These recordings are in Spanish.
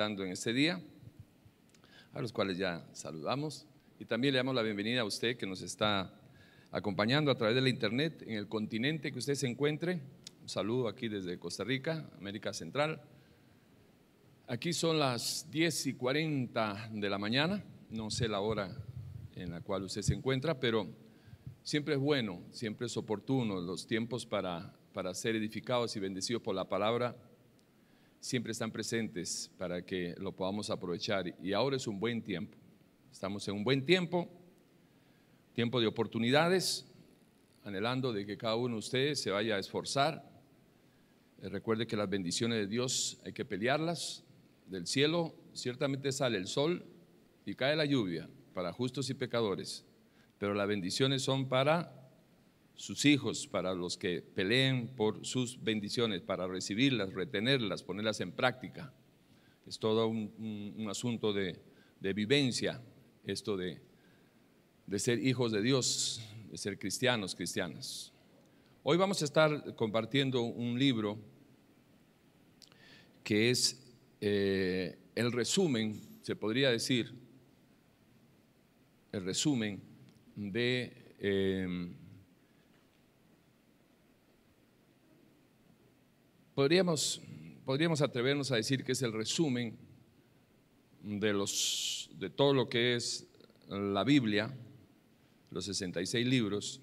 en este día, a los cuales ya saludamos. Y también le damos la bienvenida a usted que nos está acompañando a través de la internet en el continente que usted se encuentre. Un saludo aquí desde Costa Rica, América Central. Aquí son las 10 y 40 de la mañana, no sé la hora en la cual usted se encuentra, pero siempre es bueno, siempre es oportuno los tiempos para, para ser edificados y bendecidos por la palabra siempre están presentes para que lo podamos aprovechar. Y ahora es un buen tiempo. Estamos en un buen tiempo, tiempo de oportunidades, anhelando de que cada uno de ustedes se vaya a esforzar. Eh, recuerde que las bendiciones de Dios hay que pelearlas. Del cielo ciertamente sale el sol y cae la lluvia para justos y pecadores, pero las bendiciones son para sus hijos, para los que peleen por sus bendiciones, para recibirlas, retenerlas, ponerlas en práctica. Es todo un, asunto de, vivencia, esto de, ser hijos de Dios, de ser cristianos, cristianas. Hoy vamos a estar compartiendo un libro que es eh, el resumen, se podría decir, el resumen de... Eh, Podríamos, podríamos atrevernos a decir que es el resumen de, los, de todo lo que es la Biblia, los 66 libros,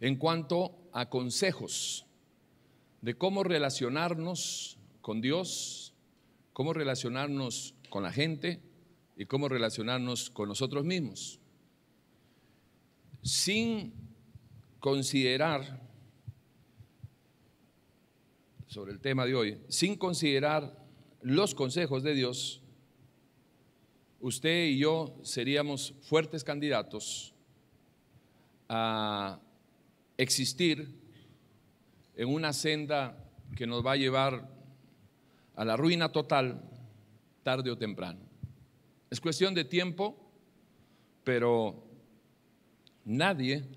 en cuanto a consejos de cómo relacionarnos con Dios, cómo relacionarnos con la gente y cómo relacionarnos con nosotros mismos, sin considerar sobre el tema de hoy, sin considerar los consejos de Dios, usted y yo seríamos fuertes candidatos a existir en una senda que nos va a llevar a la ruina total tarde o temprano. Es cuestión de tiempo, pero nadie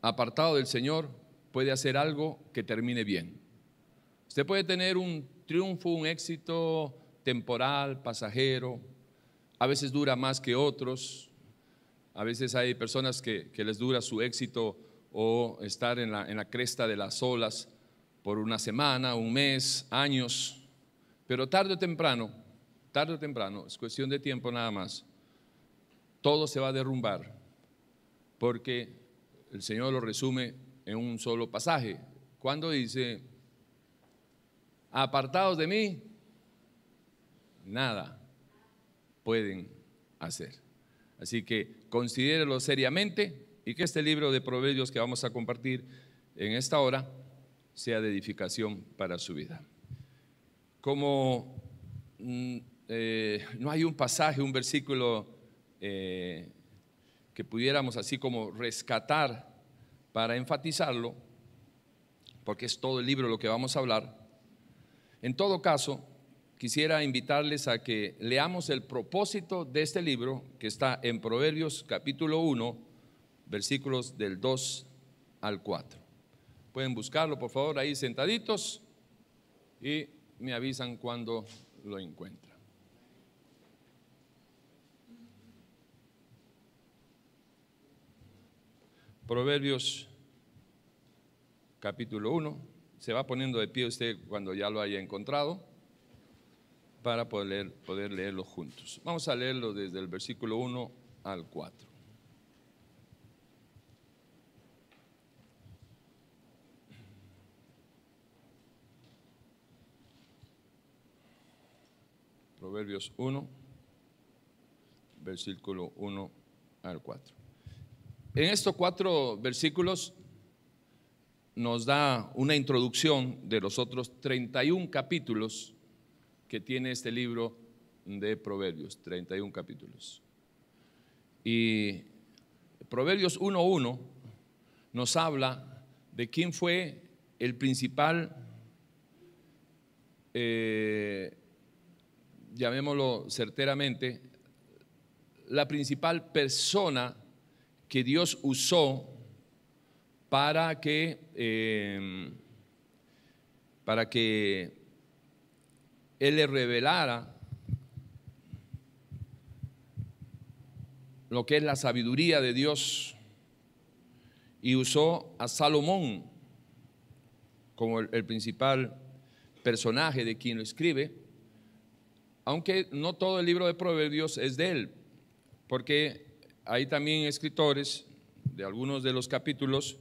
apartado del Señor puede hacer algo que termine bien. Usted puede tener un triunfo, un éxito temporal, pasajero, a veces dura más que otros, a veces hay personas que, les dura su éxito o estar en la cresta de las olas por una semana, un mes, años, pero tarde o temprano, tarde o temprano, es cuestión de tiempo nada más, todo se va a derrumbar, porque el Señor lo resume en un solo pasaje, cuando dice, apartados de mí, nada pueden hacer. Así que considérelo seriamente y que este libro de Proverbios que vamos a compartir en esta hora sea de edificación para su vida. Como mm, eh, no hay un pasaje, un versículo eh, que pudiéramos así como rescatar para enfatizarlo, porque es todo el libro lo que vamos a hablar, en todo caso, quisiera invitarles a que leamos el propósito de este libro que está en Proverbios capítulo 1, versículos del 2 al 4. Pueden buscarlo, por favor, ahí sentaditos y me avisan cuando lo encuentran. Proverbios capítulo 1 se va poniendo de pie usted cuando ya lo haya encontrado para poder, poder leerlo juntos. Vamos a leerlo desde el versículo 1 al 4. Proverbios 1, versículo 1 al 4. En estos cuatro versículos nos da una introducción de los otros 31 capítulos que tiene este libro de Proverbios, 31 capítulos. Y Proverbios 1.1 nos habla de quién fue el principal, eh, llamémoslo certeramente, la principal persona que Dios usó para que, em, para él le revelara lo que es la sabiduría de Dios y usó a Salomón como el, el principal personaje de quien lo escribe, aunque no todo el libro de Proverbios es de él, porque hay también escritores de algunos de los capítulos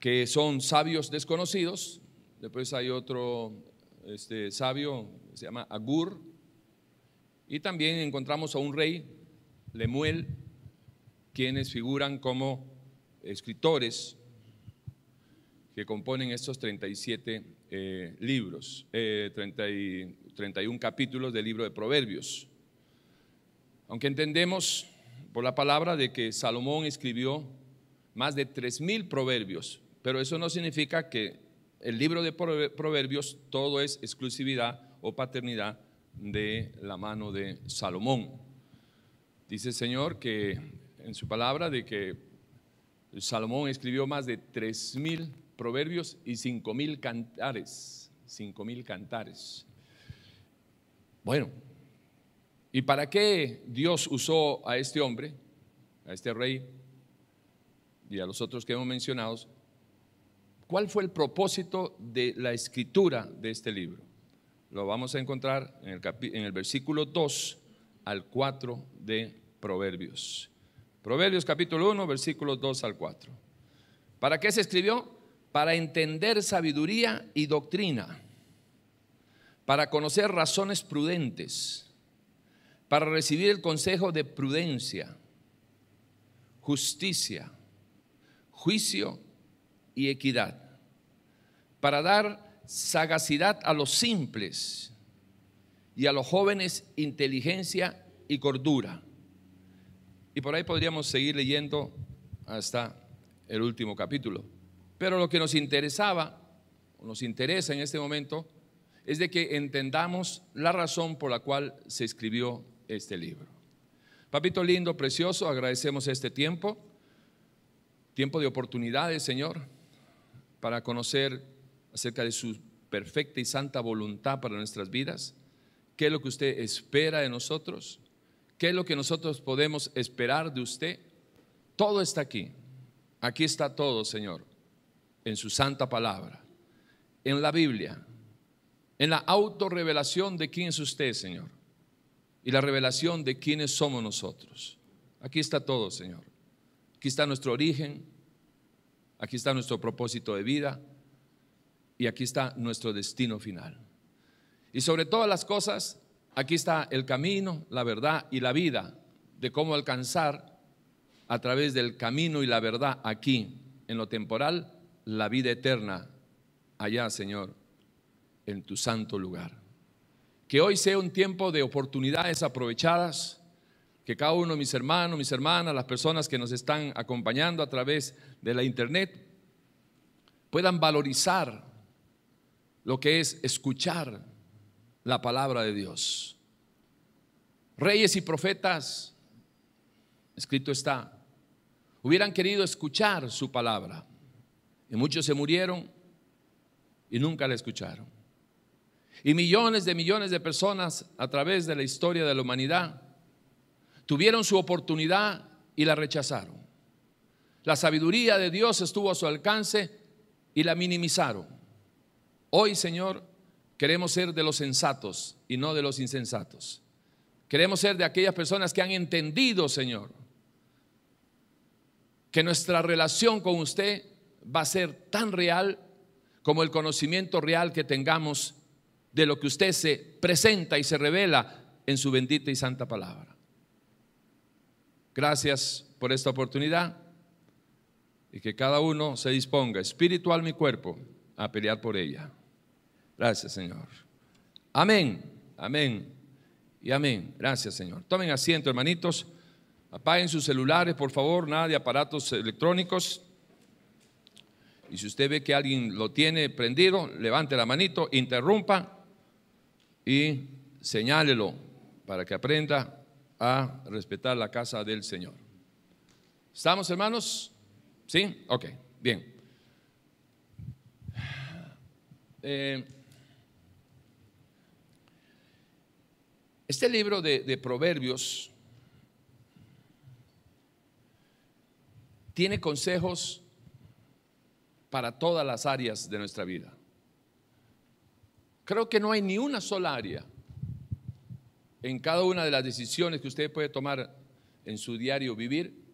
que son sabios desconocidos, después hay otro este, sabio, se llama Agur, y también encontramos a un rey, Lemuel, quienes figuran como escritores que componen estos 37 eh, libros, eh, y, 31 capítulos del libro de Proverbios. Aunque entendemos por la palabra de que Salomón escribió más de 3.000 proverbios, pero eso no significa que el libro de Proverbios todo es exclusividad o paternidad de la mano de Salomón. Dice el Señor que en su palabra de que Salomón escribió más de 3.000 proverbios y mil cantares. 5.000 cantares. Bueno, ¿y para qué Dios usó a este hombre, a este rey y a los otros que hemos mencionado ¿Cuál fue el propósito de la escritura de este libro? Lo vamos a encontrar en el, versículo 2 al 4 de Proverbios. Proverbios capítulo 1, versículos 2 al 4. ¿Para qué se escribió? Para entender sabiduría y doctrina, para conocer razones prudentes, para recibir el consejo de prudencia, justicia, juicio y equidad, para dar sagacidad a los simples y a los jóvenes inteligencia y cordura. Y por ahí podríamos seguir leyendo hasta el último capítulo. Pero lo que nos interesaba, nos interesa en este momento, es de que entendamos la razón por la cual se escribió este libro. Papito lindo, precioso, agradecemos este tiempo, tiempo de oportunidades, Señor para conocer acerca de su perfecta y santa voluntad para nuestras vidas, qué es lo que usted espera de nosotros, qué es lo que nosotros podemos esperar de usted. Todo está aquí. Aquí está todo, Señor, en su santa palabra, en la Biblia, en la autorrevelación de quién es usted, Señor, y la revelación de quiénes somos nosotros. Aquí está todo, Señor. Aquí está nuestro origen, aquí está nuestro propósito de vida y aquí está nuestro destino final. Y sobre todas las cosas, aquí está el camino, la verdad y la vida de cómo alcanzar a través del camino y la verdad aquí, en lo temporal, la vida eterna allá, Señor, en tu santo lugar. Que hoy sea un tiempo de oportunidades aprovechadas que cada uno de mis hermanos, mis hermanas, las personas que nos están acompañando a través de la internet, puedan valorizar lo que es escuchar la palabra de Dios. Reyes y profetas, escrito está, hubieran querido escuchar su palabra. Y muchos se murieron y nunca la escucharon. Y millones de millones de personas a través de la historia de la humanidad Tuvieron su oportunidad y la rechazaron. La sabiduría de Dios estuvo a su alcance y la minimizaron. Hoy, Señor, queremos ser de los sensatos y no de los insensatos. Queremos ser de aquellas personas que han entendido, Señor, que nuestra relación con usted va a ser tan real como el conocimiento real que tengamos de lo que usted se presenta y se revela en su bendita y santa palabra. Gracias por esta oportunidad y que cada uno se disponga, espiritual mi cuerpo, a pelear por ella. Gracias, Señor. Amén, amén y amén. Gracias, Señor. Tomen asiento, hermanitos. Apaguen sus celulares, por favor, nada de aparatos electrónicos. Y si usted ve que alguien lo tiene prendido, levante la manito, interrumpa y señálelo para que aprenda a respetar la casa del Señor. ¿Estamos, hermanos? ¿Sí? Ok, bien. Eh, este libro de Proverbios tiene consejos para todas las áreas de nuestra vida. Creo que no hay ni una sola área en cada una de las decisiones que usted puede tomar en su diario vivir,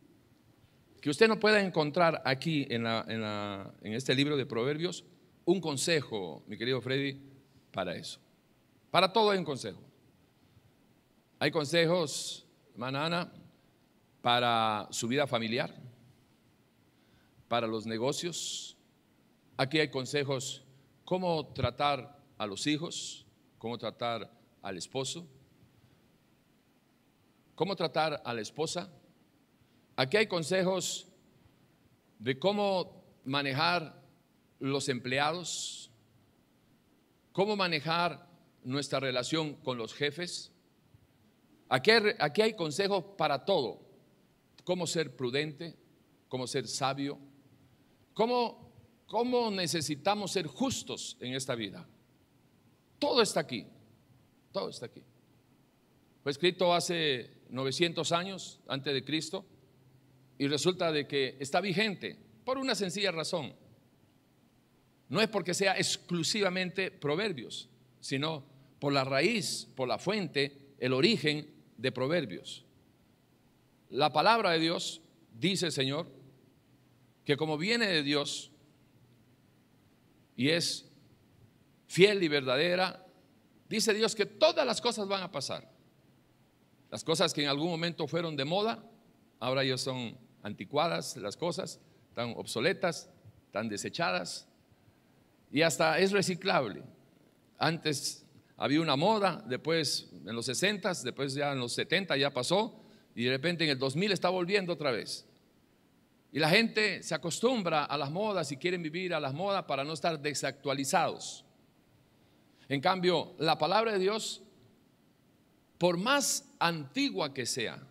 que usted no pueda encontrar aquí en, este libro de Proverbios un consejo, mi querido Freddy, para eso. Para todo hay un consejo. Hay consejos, hermana Ana, para su vida familiar, para los negocios. Aquí hay consejos cómo tratar a los hijos, cómo tratar al esposo, cómo tratar a la esposa. Aquí hay consejos de cómo manejar los empleados, cómo manejar nuestra relación con los jefes. Aquí, aquí hay consejos para todo, cómo ser prudente, cómo ser sabio, cómo, cómo necesitamos ser justos en esta vida. Todo está aquí, todo está aquí. Fue escrito hace 900 años antes de Cristo, y resulta de que está vigente por una sencilla razón. No es porque sea exclusivamente proverbios, sino por la raíz, por la fuente, el origen de proverbios. La palabra de Dios, dice el Señor, que como viene de Dios y es fiel y verdadera, dice Dios que todas las cosas van a pasar. Las cosas que en algún momento fueron de moda, ahora ya son anticuadas las cosas, tan obsoletas, tan desechadas, y hasta es reciclable. Antes había una moda, después en los 60, después ya en los 70 ya pasó, y de repente en el 2000 está volviendo otra vez. Y la gente se acostumbra a las modas y quieren vivir a las modas para no estar desactualizados. En cambio, la palabra de Dios, por más antigua que sea,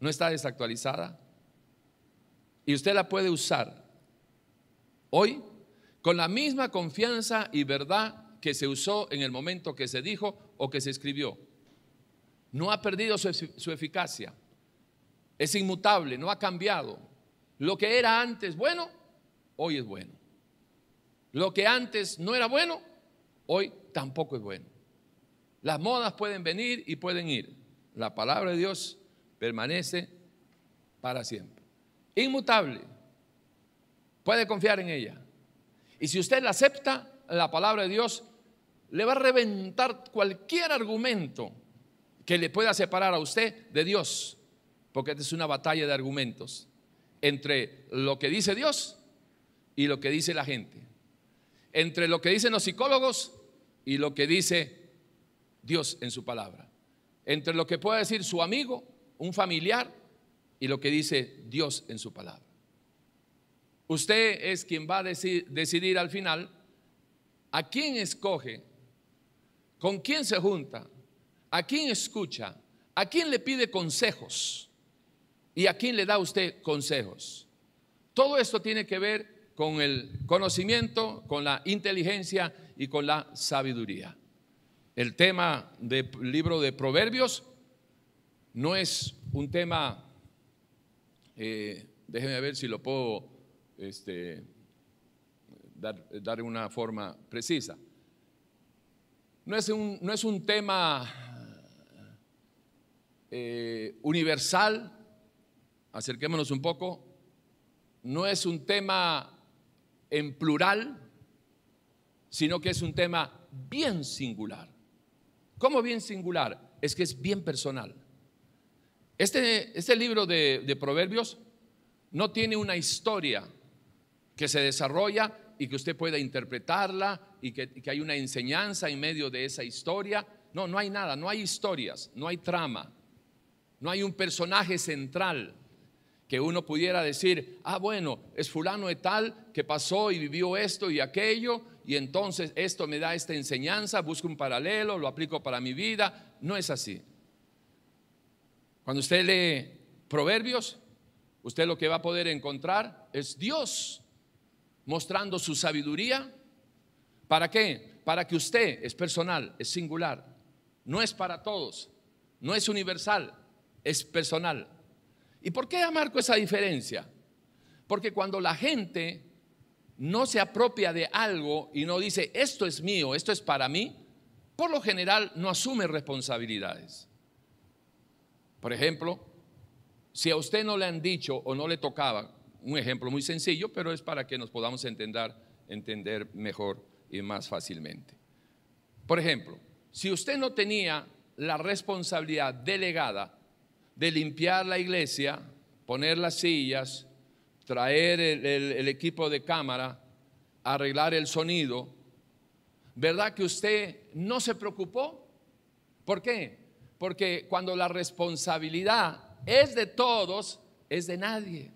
no está desactualizada y usted la puede usar hoy con la misma confianza y verdad que se usó en el momento que se dijo o que se escribió. No ha perdido su, eficacia, es inmutable, no ha cambiado. Lo que era antes bueno, hoy es bueno. Lo que antes no era bueno, hoy tampoco es bueno. Las modas pueden venir y pueden ir. La palabra de Dios permanece para siempre. Inmutable. Puede confiar en ella. Y si usted la acepta, la palabra de Dios le va a reventar cualquier argumento que le pueda separar a usted de Dios. Porque esta es una batalla de argumentos entre lo que dice Dios y lo que dice la gente. Entre lo que dicen los psicólogos y lo que dice Dios en su palabra. Entre lo que pueda decir su amigo, un familiar, y lo que dice Dios en su palabra. Usted es quien va a decidir al final a quién escoge, con quién se junta, a quién escucha, a quién le pide consejos y a quién le da usted consejos. Todo esto tiene que ver con el conocimiento, con la inteligencia y con la sabiduría el tema del libro de Proverbios no es un tema, eh, déjenme ver si lo puedo este, dar, una forma precisa. No es un, no es un tema eh, universal, acerquémonos un poco, no es un tema en plural, sino que es un tema bien singular. ¿Cómo bien singular? Es que es bien personal. Este, este libro de, Proverbios no tiene una historia que se desarrolla y que usted pueda interpretarla y que, que, hay una enseñanza en medio de esa historia. No, no hay nada, no hay historias, no hay trama, no hay un personaje central que uno pudiera decir, ah, bueno, es fulano de tal que pasó y vivió esto y aquello y entonces esto me da esta enseñanza, busco un paralelo, lo aplico para mi vida. No es así. Cuando usted lee Proverbios, usted lo que va a poder encontrar es Dios mostrando su sabiduría. ¿Para qué? Para que usted es personal, es singular, no es para todos, no es universal, es personal. ¿Y por qué marco esa diferencia? Porque cuando la gente no se apropia de algo y no dice, esto es mío, esto es para mí, por lo general no asume responsabilidades. Por ejemplo, si a usted no le han dicho o no le tocaba, un ejemplo muy sencillo, pero es para que nos podamos entender, entender mejor y más fácilmente. Por ejemplo, si usted no tenía la responsabilidad delegada de limpiar la iglesia, poner las sillas, traer el, equipo de cámara, arreglar el sonido, ¿verdad que usted no se preocupó? ¿Por qué? Porque cuando la responsabilidad es de todos, es de nadie.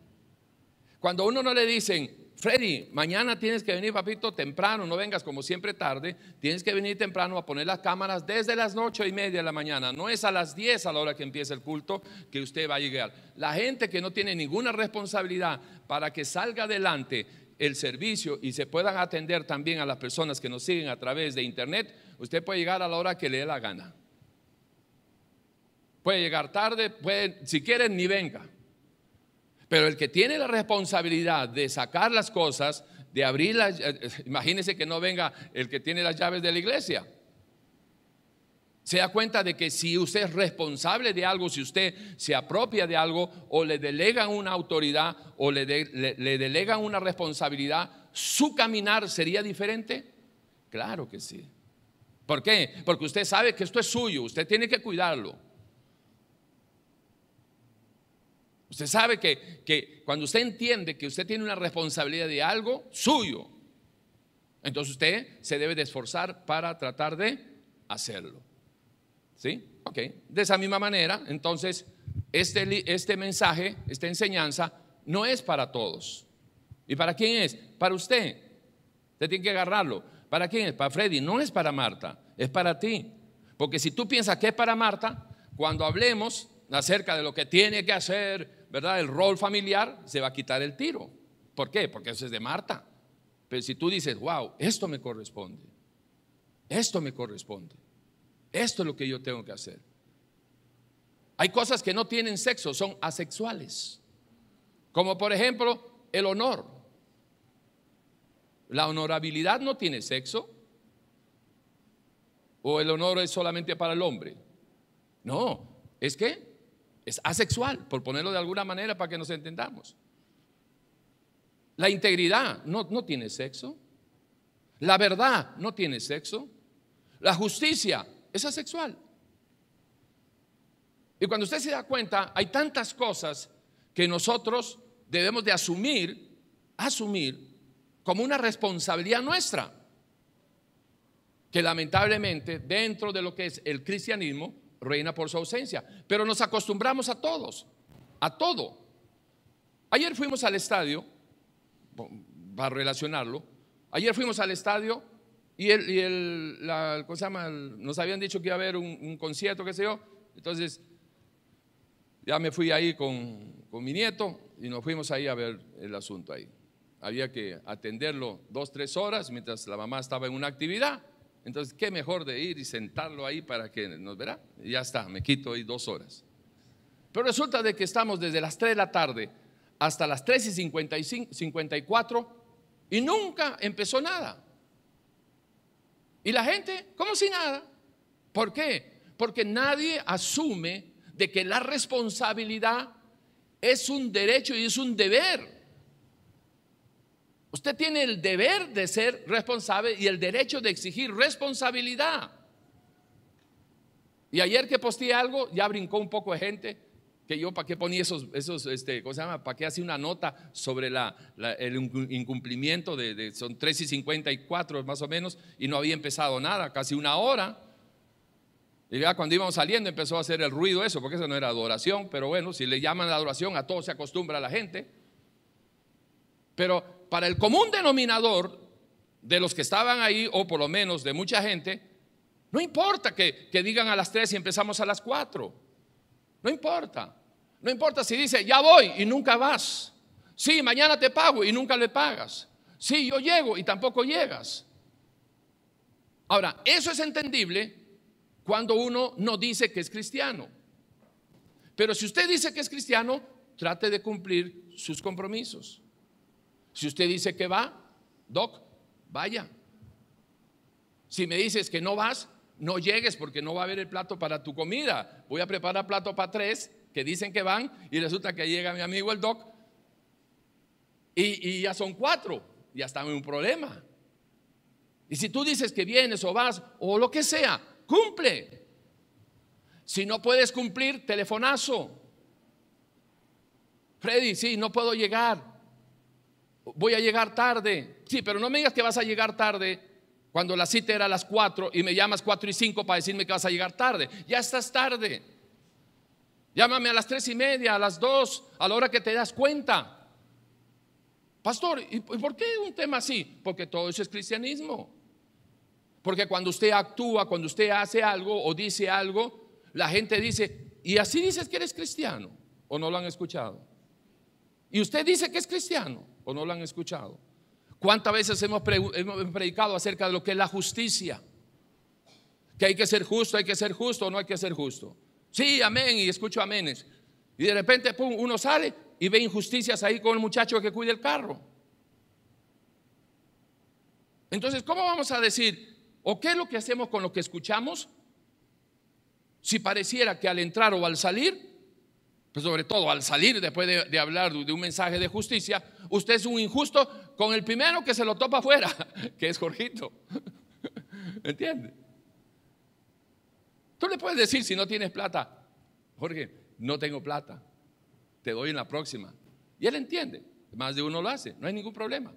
Cuando uno no le dicen, Freddy, mañana tienes que venir, papito, temprano, no vengas como siempre tarde, tienes que venir temprano a poner las cámaras desde las ocho y media de la mañana, no es a las diez a la hora que empieza el culto que usted va a llegar. La gente que no tiene ninguna responsabilidad para que salga adelante el servicio y se puedan atender también a las personas que nos siguen a través de internet, usted puede llegar a la hora que le dé la gana. Puede llegar tarde, puede, si quieren ni venga. Pero el que tiene la responsabilidad de sacar las cosas, de abrirlas, eh, eh, imagínense que no venga el que tiene las llaves de la iglesia. Se da cuenta de que si usted es responsable de algo, si usted se apropia de algo o le delegan una autoridad o le, le delegan una responsabilidad, su caminar sería diferente. Claro que sí. ¿Por qué? Porque usted sabe que esto es suyo, usted tiene que cuidarlo. Usted sabe que, cuando usted entiende que usted tiene una responsabilidad de algo suyo, entonces usted se debe de esforzar para tratar de hacerlo. ¿Sí? Ok. De esa misma manera, entonces, este, este mensaje, esta enseñanza, no es para todos. ¿Y para quién es? Para usted. Usted tiene que agarrarlo. ¿Para quién es? Para Freddy. No es para Marta, es para ti. Porque si tú piensas que es para Marta, cuando hablemos acerca de lo que tiene que hacer, ¿verdad? El rol familiar se va a quitar el tiro. ¿Por qué? Porque eso es de Marta. Pero si tú dices, wow, esto me corresponde, esto me corresponde, esto es lo que yo tengo que hacer. Hay cosas que no tienen sexo, son asexuales. Como por ejemplo el honor. La honorabilidad no tiene sexo. ¿O el honor es solamente para el hombre? No, es que es asexual, por ponerlo de alguna manera para que nos entendamos. La integridad no, no tiene sexo. La verdad no tiene sexo. La justicia es asexual. Y cuando usted se da cuenta, hay tantas cosas que nosotros debemos de asumir, asumir como una responsabilidad nuestra, que lamentablemente dentro de lo que es el cristianismo reina por su ausencia. Pero nos acostumbramos a todos, a todo. Ayer fuimos al estadio, para relacionarlo, ayer fuimos al estadio y, el, y llama? nos habían dicho que iba a haber un, concierto, qué sé yo. Entonces, ya me fui ahí con, con mi nieto y nos fuimos ahí a ver el asunto ahí. Había que atenderlo dos, tres horas mientras la mamá estaba en una actividad. Entonces, ¿qué mejor de ir y sentarlo ahí para que nos verá? Y ya está, me quito ahí dos horas. Pero resulta de que estamos desde las 3 de la tarde hasta las 3 y 54 y nunca empezó nada. Y la gente, como si nada. ¿Por qué? Porque nadie asume de que la responsabilidad es un derecho y es un deber Usted tiene el deber de ser responsable y el derecho de exigir responsabilidad. Y ayer que posté algo, ya brincó un poco de gente. Que yo, ¿para qué ponía esos, esos este, ¿cómo se llama? ¿Para qué hace una nota sobre el incumplimiento de, son 3 y 54 más o menos, y no había empezado nada, casi una hora. Y ya cuando íbamos saliendo empezó a hacer el ruido eso, porque eso no era adoración, pero bueno, si le llaman adoración, a todo se acostumbra la gente. Pero para el común denominador de los que estaban ahí, o por lo menos de mucha gente, no importa que, digan a las tres y empezamos a las cuatro, No importa. No importa si dice, ya voy y nunca vas. Sí, mañana te pago y nunca le pagas. Sí, yo llego y tampoco llegas. Ahora, eso es entendible cuando uno no dice que es cristiano. Pero si usted dice que es cristiano, trate de cumplir sus compromisos. Si usted dice que va, Doc, vaya. Si me dices que no vas, no llegues porque no va a haber el plato para tu comida. Voy a preparar plato para tres que dicen que van y resulta que llega mi amigo el doc y, ya son cuatro, ya está en un problema. Y si tú dices que vienes o vas o lo que sea, cumple. Si no puedes cumplir, telefonazo. Freddy, sí, no puedo llegar voy a llegar tarde. Sí, pero no me digas que vas a llegar tarde cuando la cita era a las 4 y me llamas 4 y 5 para decirme que vas a llegar tarde. Ya estás tarde. Llámame a las tres y media, a las 2, a la hora que te das cuenta. Pastor, ¿y por qué un tema así? Porque todo eso es cristianismo. Porque cuando usted actúa, cuando usted hace algo o dice algo, la gente dice, y así dices que eres cristiano, o no lo han escuchado. Y usted dice que es cristiano o no lo han escuchado. ¿Cuántas veces hemos, predicado acerca de lo que es la justicia? Que hay que ser justo, hay que ser justo o no hay que ser justo. Sí, amén, y escucho aménes. Y de repente, pum, uno sale y ve injusticias ahí con el muchacho que cuida el carro. Entonces, ¿cómo vamos a decir, o qué es lo que hacemos con lo que escuchamos? Si pareciera que al entrar o al salir pero sobre todo al salir después de, hablar de un mensaje de justicia, usted es un injusto con el primero que se lo topa afuera, que es Jorgito. ¿Entiende? Tú le puedes decir si no tienes plata, Jorge, no tengo plata, te doy en la próxima. Y él entiende, más de uno lo hace, no hay ningún problema.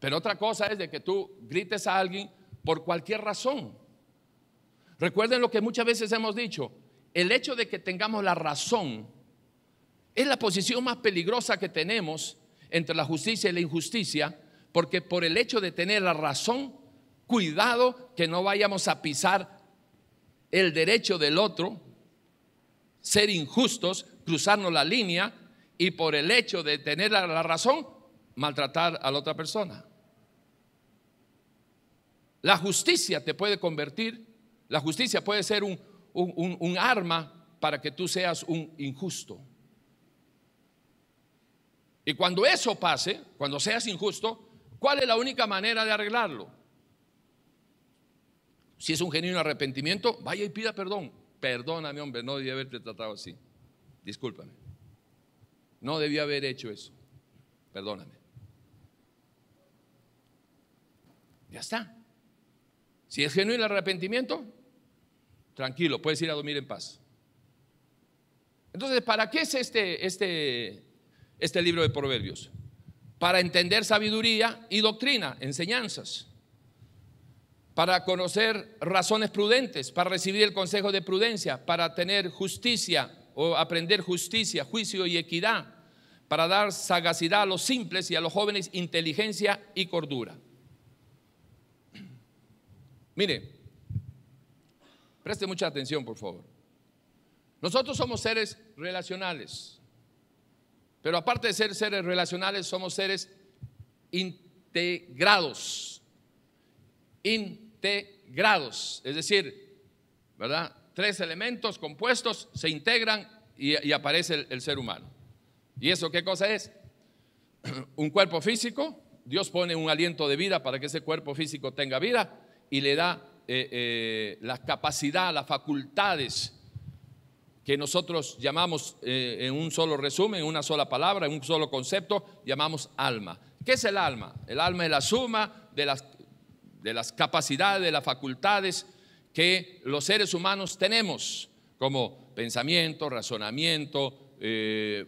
Pero otra cosa es de que tú grites a alguien por cualquier razón. Recuerden lo que muchas veces hemos dicho, el hecho de que tengamos la razón es la posición más peligrosa que tenemos entre la justicia y la injusticia, porque por el hecho de tener la razón, cuidado que no vayamos a pisar el derecho del otro, ser injustos, cruzarnos la línea y por el hecho de tener la razón, maltratar a la otra persona. La justicia te puede convertir, la justicia puede ser un, un, arma para que tú seas un injusto. Y cuando eso pase, cuando seas injusto, ¿cuál es la única manera de arreglarlo? Si es un genuino arrepentimiento, vaya y pida perdón. Perdóname, hombre, no debí haberte tratado así. Discúlpame. No debí haber hecho eso. Perdóname. Ya está. Si es genuino el arrepentimiento, tranquilo, puedes ir a dormir en paz. Entonces, ¿para qué es este, este, este libro de Proverbios? Para entender sabiduría y doctrina, enseñanzas, para conocer razones prudentes, para recibir el consejo de prudencia, para tener justicia o aprender justicia, juicio y equidad, para dar sagacidad a los simples y a los jóvenes inteligencia y cordura. Mire, Preste mucha atención, por favor. Nosotros somos seres relacionales, pero aparte de ser seres relacionales, somos seres integrados. Integrados, es decir, ¿verdad? Tres elementos compuestos se integran y, aparece el, el ser humano. ¿Y eso qué cosa es? Un cuerpo físico, Dios pone un aliento de vida para que ese cuerpo físico tenga vida y le da eh, eh, las capacidades, la capacidad, las facultades que nosotros llamamos eh, en un solo resumen, en una sola palabra, en un solo concepto, llamamos alma. ¿Qué es el alma? El alma es la suma de las, de las capacidades, de las facultades que los seres humanos tenemos, como pensamiento, razonamiento,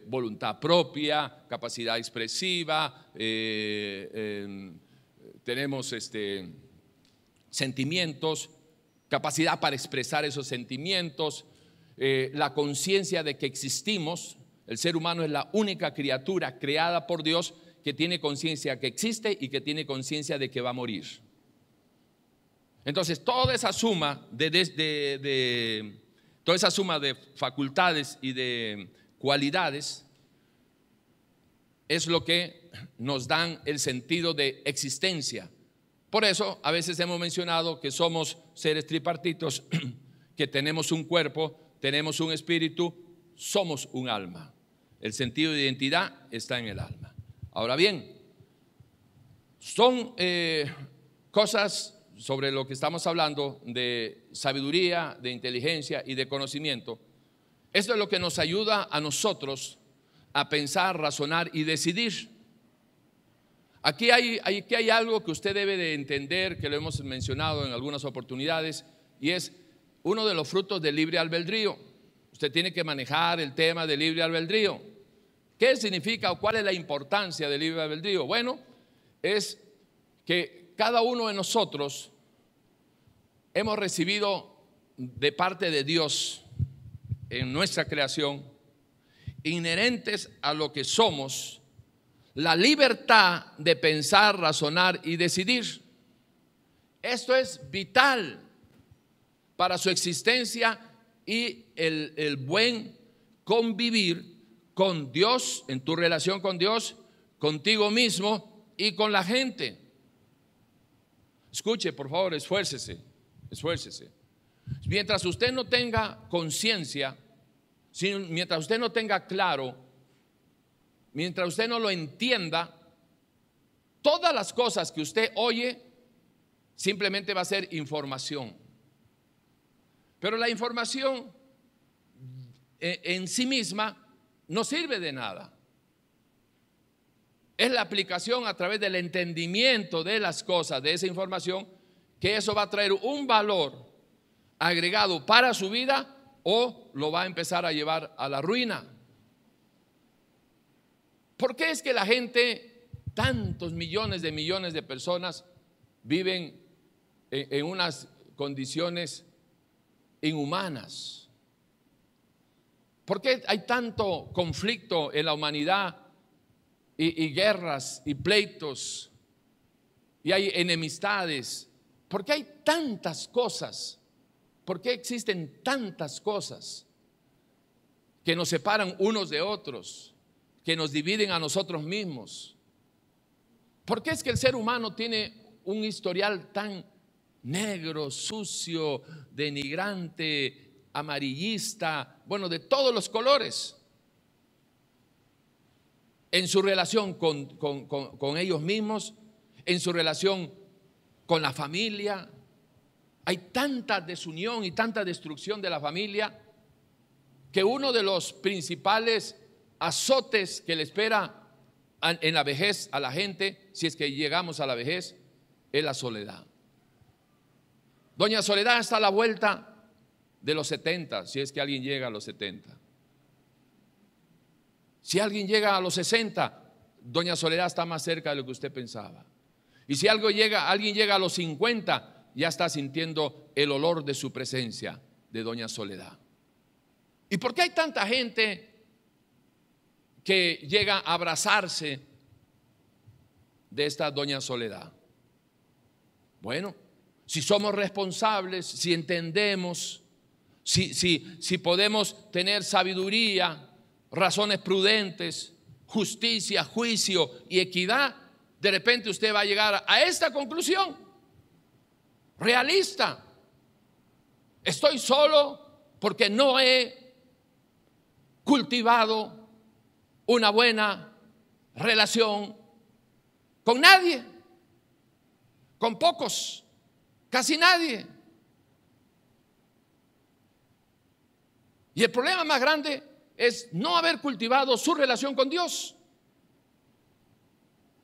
voluntad propia, capacidad expresiva, tenemos este, sentimientos, capacidad para expresar esos sentimientos, eh, la conciencia de que existimos. El ser humano es la única criatura creada por Dios que tiene conciencia que existe y que tiene conciencia de que va a morir. Entonces, toda esa suma toda esa suma de facultades y de cualidades es lo que nos dan el sentido de existencia, por eso a veces hemos mencionado que somos seres tripartitos, que tenemos un cuerpo, tenemos un espíritu, somos un alma. El sentido de identidad está en el alma. Ahora bien, son eh, cosas sobre lo que estamos hablando de sabiduría, de inteligencia y de conocimiento. Esto es lo que nos ayuda a nosotros a pensar, razonar y decidir. Aquí hay, hay algo que usted debe de entender, que lo hemos mencionado en algunas oportunidades, y es uno de los frutos del libre albedrío. Usted tiene que manejar el tema del libre albedrío. ¿Qué significa o cuál es la importancia del libre albedrío? Bueno, es que cada uno de nosotros hemos recibido de parte de Dios en nuestra creación, inherentes a lo que somos, la libertad de pensar, razonar y decidir. Esto es vital para su existencia y el, buen convivir con Dios, en tu relación con Dios, contigo mismo y con la gente. Escuche, por favor, esfuércese, esfuércese. Mientras usted no tenga conciencia, mientras usted no tenga claro mientras usted no lo entienda, todas las cosas que usted oye simplemente va a ser información. Pero la información eh, en sí misma no sirve de nada. Es la aplicación a través del entendimiento de las cosas, de esa información, que eso va a traer un valor agregado para su vida o lo va a empezar a llevar a la ruina. ¿Por qué es que la gente, tantos millones de millones de personas, viven en, unas condiciones inhumanas? ¿Por qué hay tanto conflicto en la humanidad y, y guerras y pleitos y hay enemistades? ¿Por qué hay tantas cosas? ¿Por qué existen tantas cosas que nos separan unos de otros? que nos dividen a nosotros mismos. ¿Por qué es que el ser humano tiene un historial tan negro, sucio, denigrante, amarillista, bueno, de todos los colores? En su relación con, con ellos mismos, en su relación con la familia. Hay tanta desunión y tanta destrucción de la familia que uno de los principales azotes que le espera en la vejez a la gente, si es que llegamos a la vejez, es la soledad. Doña Soledad está a la vuelta de los 70, si es que alguien llega a los 70. Si alguien llega a los 60, Doña Soledad está más cerca de lo que usted pensaba. Y si algo llega, alguien llega a los 50, ya está sintiendo el olor de su presencia, de Doña Soledad. ¿Y por qué hay tanta gente que llega a abrazarse de esta doña Soledad. Bueno, si somos responsables, si entendemos, si, si, si podemos tener sabiduría, razones prudentes, justicia, juicio y equidad, de repente usted va a llegar a esta conclusión. Realista. Estoy solo porque no he cultivado una buena relación con nadie, con pocos, casi nadie. Y el problema más grande es no haber cultivado su relación con Dios.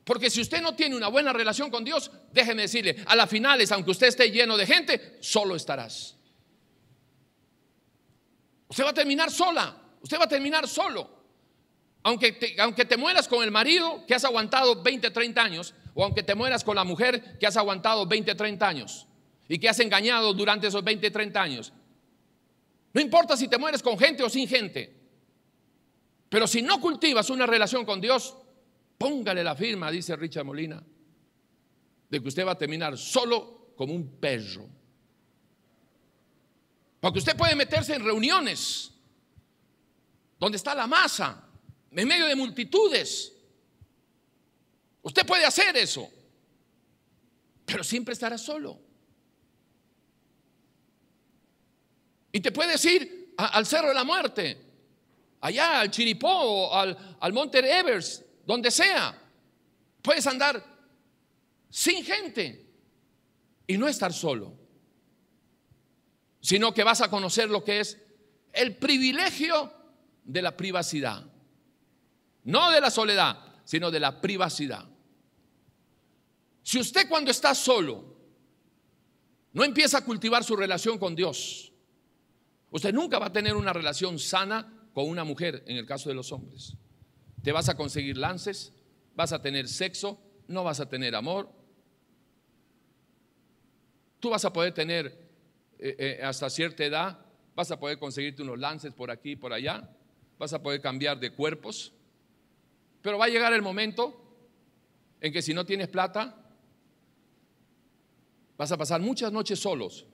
Porque si usted no tiene una buena relación con Dios, déjeme decirle, a las finales, aunque usted esté lleno de gente, solo estarás. Usted va a terminar sola, usted va a terminar solo aunque te, mueras con el marido que has aguantado 20, 30 años, o aunque te mueras con la mujer que has aguantado 20, 30 años y que has engañado durante esos 20, 30 años. No importa si te mueres con gente o sin gente, pero si no cultivas una relación con Dios, póngale la firma, dice Richard Molina, de que usted va a terminar solo como un perro. Porque usted puede meterse en reuniones donde está la masa, en medio de multitudes. Usted puede hacer eso, pero siempre estará solo. Y te puedes ir al Cerro de la Muerte, allá al Chiripó, al, al Monte Evers, donde sea. Puedes andar sin gente y no estar solo, sino que vas a conocer lo que es el privilegio de la privacidad. No de la soledad, sino de la privacidad. Si usted cuando está solo no empieza a cultivar su relación con Dios, usted nunca va a tener una relación sana con una mujer en el caso de los hombres. Te vas a conseguir lances, vas a tener sexo, no vas a tener amor. Tú vas a poder tener eh, eh, hasta cierta edad, vas a poder conseguirte unos lances por aquí y por allá, vas a poder cambiar de cuerpos, pero va a llegar el momento en que si no tienes plata, vas a pasar muchas noches solos,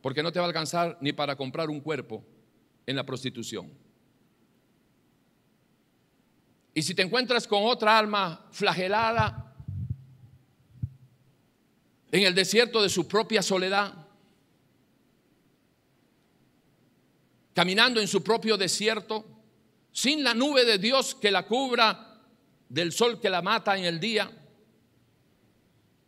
porque no te va a alcanzar ni para comprar un cuerpo en la prostitución. Y si te encuentras con otra alma flagelada en el desierto de su propia soledad, caminando en su propio desierto, sin la nube de Dios que la cubra del sol que la mata en el día,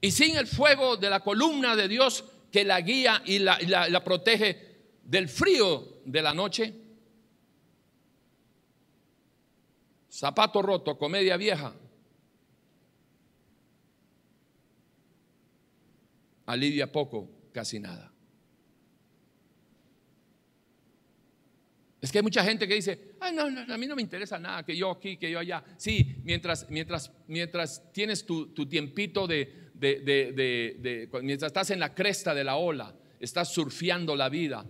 y sin el fuego de la columna de Dios que la guía y la, protege del frío de la noche. Zapato roto, comedia vieja. Alivia poco, casi nada. Es que hay mucha gente que dice, Ah, no, no, a mí no me interesa nada, que yo aquí, que yo allá. Sí, mientras, mientras, mientras tienes tu, tiempito de, mientras estás en la cresta de la ola, estás surfeando la vida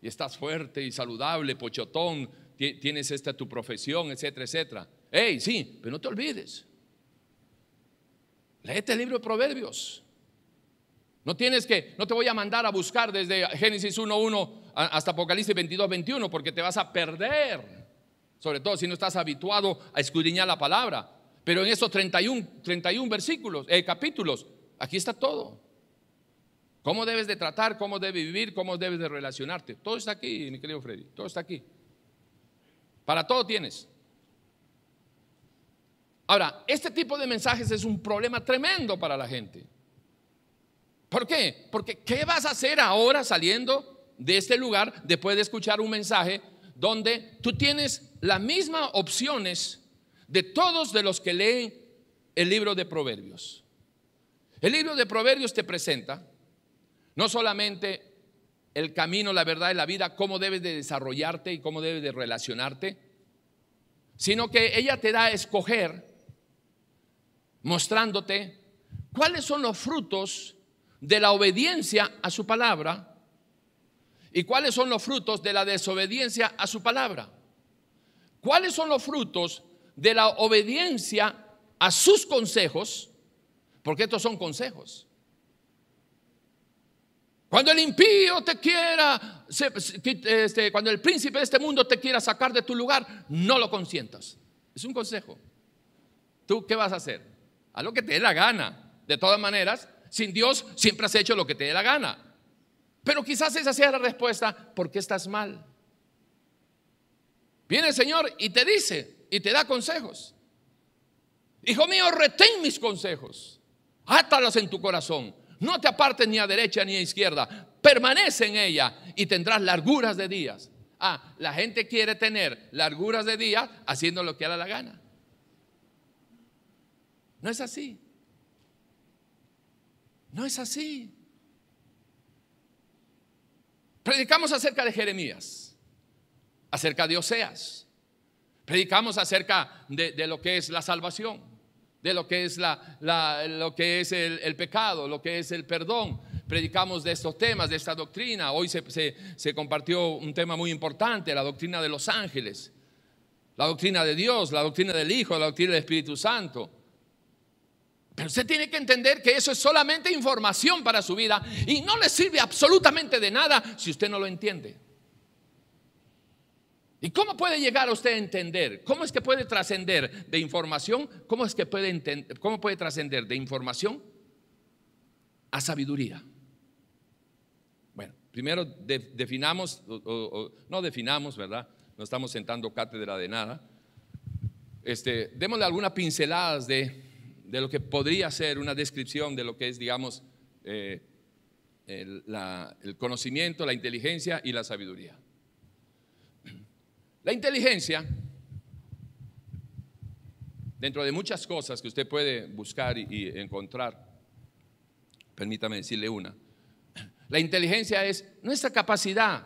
y estás fuerte y saludable, pochotón, tienes esta tu profesión, etcétera, etcétera. Hey, sí, pero no te olvides. Léete este el libro de Proverbios. No tienes que, no te voy a mandar a buscar desde Génesis 1.1 hasta Apocalipsis 22, 21, porque te vas a perder, sobre todo si no estás habituado a escudriñar la palabra. Pero en esos 31, 31 versículos, eh, capítulos, aquí está todo. Cómo debes de tratar, cómo debes vivir, cómo debes de relacionarte. Todo está aquí, mi querido Freddy, todo está aquí. Para todo tienes. Ahora, este tipo de mensajes es un problema tremendo para la gente. ¿Por qué? Porque ¿qué vas a hacer ahora saliendo de este lugar después de escuchar un mensaje donde tú tienes las mismas opciones de todos de los que leen el libro de Proverbios. El libro de Proverbios te presenta no solamente el camino, la verdad y la vida, cómo debes de desarrollarte y cómo debes de relacionarte, sino que ella te da a escoger mostrándote cuáles son los frutos de la obediencia a su palabra ¿Y cuáles son los frutos de la desobediencia a su palabra? ¿Cuáles son los frutos de la obediencia a sus consejos? Porque estos son consejos. Cuando el impío te quiera, este, cuando el príncipe de este mundo te quiera sacar de tu lugar, no lo consientas. Es un consejo. ¿Tú qué vas a hacer? A lo que te dé la gana. De todas maneras, sin Dios siempre has hecho lo que te dé la gana. Pero quizás esa sea la respuesta, porque estás mal? Viene el Señor y te dice y te da consejos. Hijo mío, retén mis consejos, átalos en tu corazón, no te apartes ni a derecha ni a izquierda, permanece en ella y tendrás larguras de días. Ah, la gente quiere tener larguras de días haciendo lo que a la gana. No es así. No es así. Predicamos acerca de Jeremías, acerca de Oseas. Predicamos acerca de, lo que es la salvación, de lo que es, la, lo que es el, pecado, lo que es el perdón, predicamos de estos temas, de esta doctrina. Hoy se, se, compartió un tema muy importante, la doctrina de los ángeles, la doctrina de Dios, la doctrina del Hijo, la doctrina del Espíritu Santo. Pero usted tiene que entender que eso es solamente información para su vida y no le sirve absolutamente de nada si usted no lo entiende. ¿Y cómo puede llegar usted a entender? ¿Cómo es que puede trascender de información? ¿Cómo es que puede puede trascender de información a sabiduría? Bueno, primero definamos o, no definamos, ¿verdad? No estamos sentando cátedra de nada. Este, démosle algunas pinceladas de de lo que podría ser una descripción de lo que es, digamos, eh, el, conocimiento, la inteligencia y la sabiduría. La inteligencia, dentro de muchas cosas que usted puede buscar y encontrar, permítame decirle una, la inteligencia es nuestra capacidad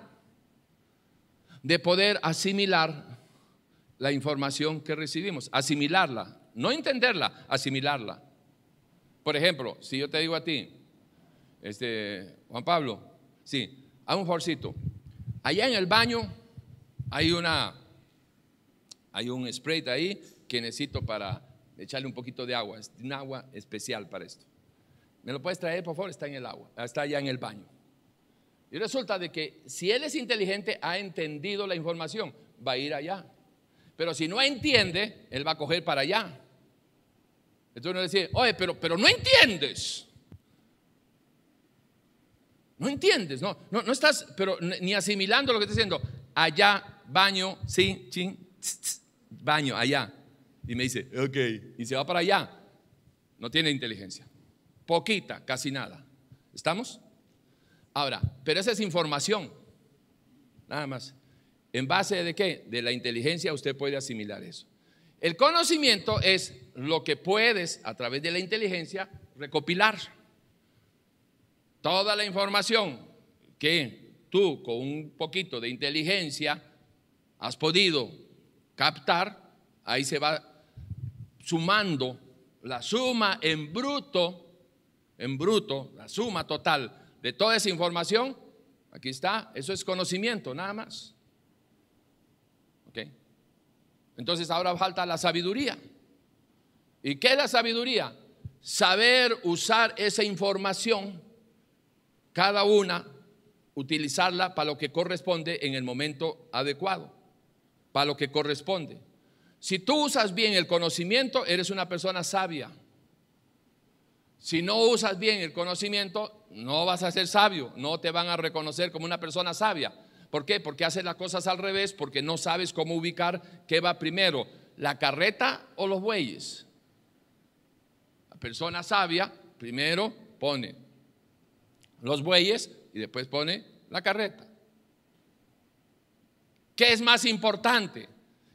de poder asimilar la información que recibimos, asimilarla, no entenderla, asimilarla. Por ejemplo, si yo te digo a ti, este, Juan Pablo, sí, haz un favorcito. Allá en el baño hay una, hay un spray ahí que necesito para echarle un poquito de agua, es un agua especial para esto. ¿Me lo puedes traer, por favor? Está en el agua, está allá en el baño. Y resulta de que si él es inteligente, ha entendido la información, va a ir allá pero si no entiende, él va a coger para allá. Entonces uno dice, oye, pero, pero no entiendes. No entiendes, no, no, estás, pero ni asimilando lo que estoy diciendo. Allá, baño, sí, ching, baño, allá. Y me dice, ok. Y se va para allá. No tiene inteligencia. Poquita, casi nada. ¿Estamos? Ahora, pero esa es información. Nada más. ¿En base de qué? De la inteligencia usted puede asimilar eso. El conocimiento es lo que puedes a través de la inteligencia recopilar. Toda la información que tú con un poquito de inteligencia has podido captar, ahí se va sumando la suma en bruto, en bruto, la suma total de toda esa información. Aquí está, eso es conocimiento nada más. Entonces ahora falta la sabiduría. ¿Y qué es la sabiduría? Saber usar esa información, cada una, utilizarla para lo que corresponde en el momento adecuado, para lo que corresponde. Si tú usas bien el conocimiento, eres una persona sabia. Si no usas bien el conocimiento, no vas a ser sabio, no te van a reconocer como una persona sabia. ¿Por qué? Porque haces las cosas al revés, porque no sabes cómo ubicar qué va primero, la carreta o los bueyes. La persona sabia primero pone los bueyes y después pone la carreta. ¿Qué es más importante?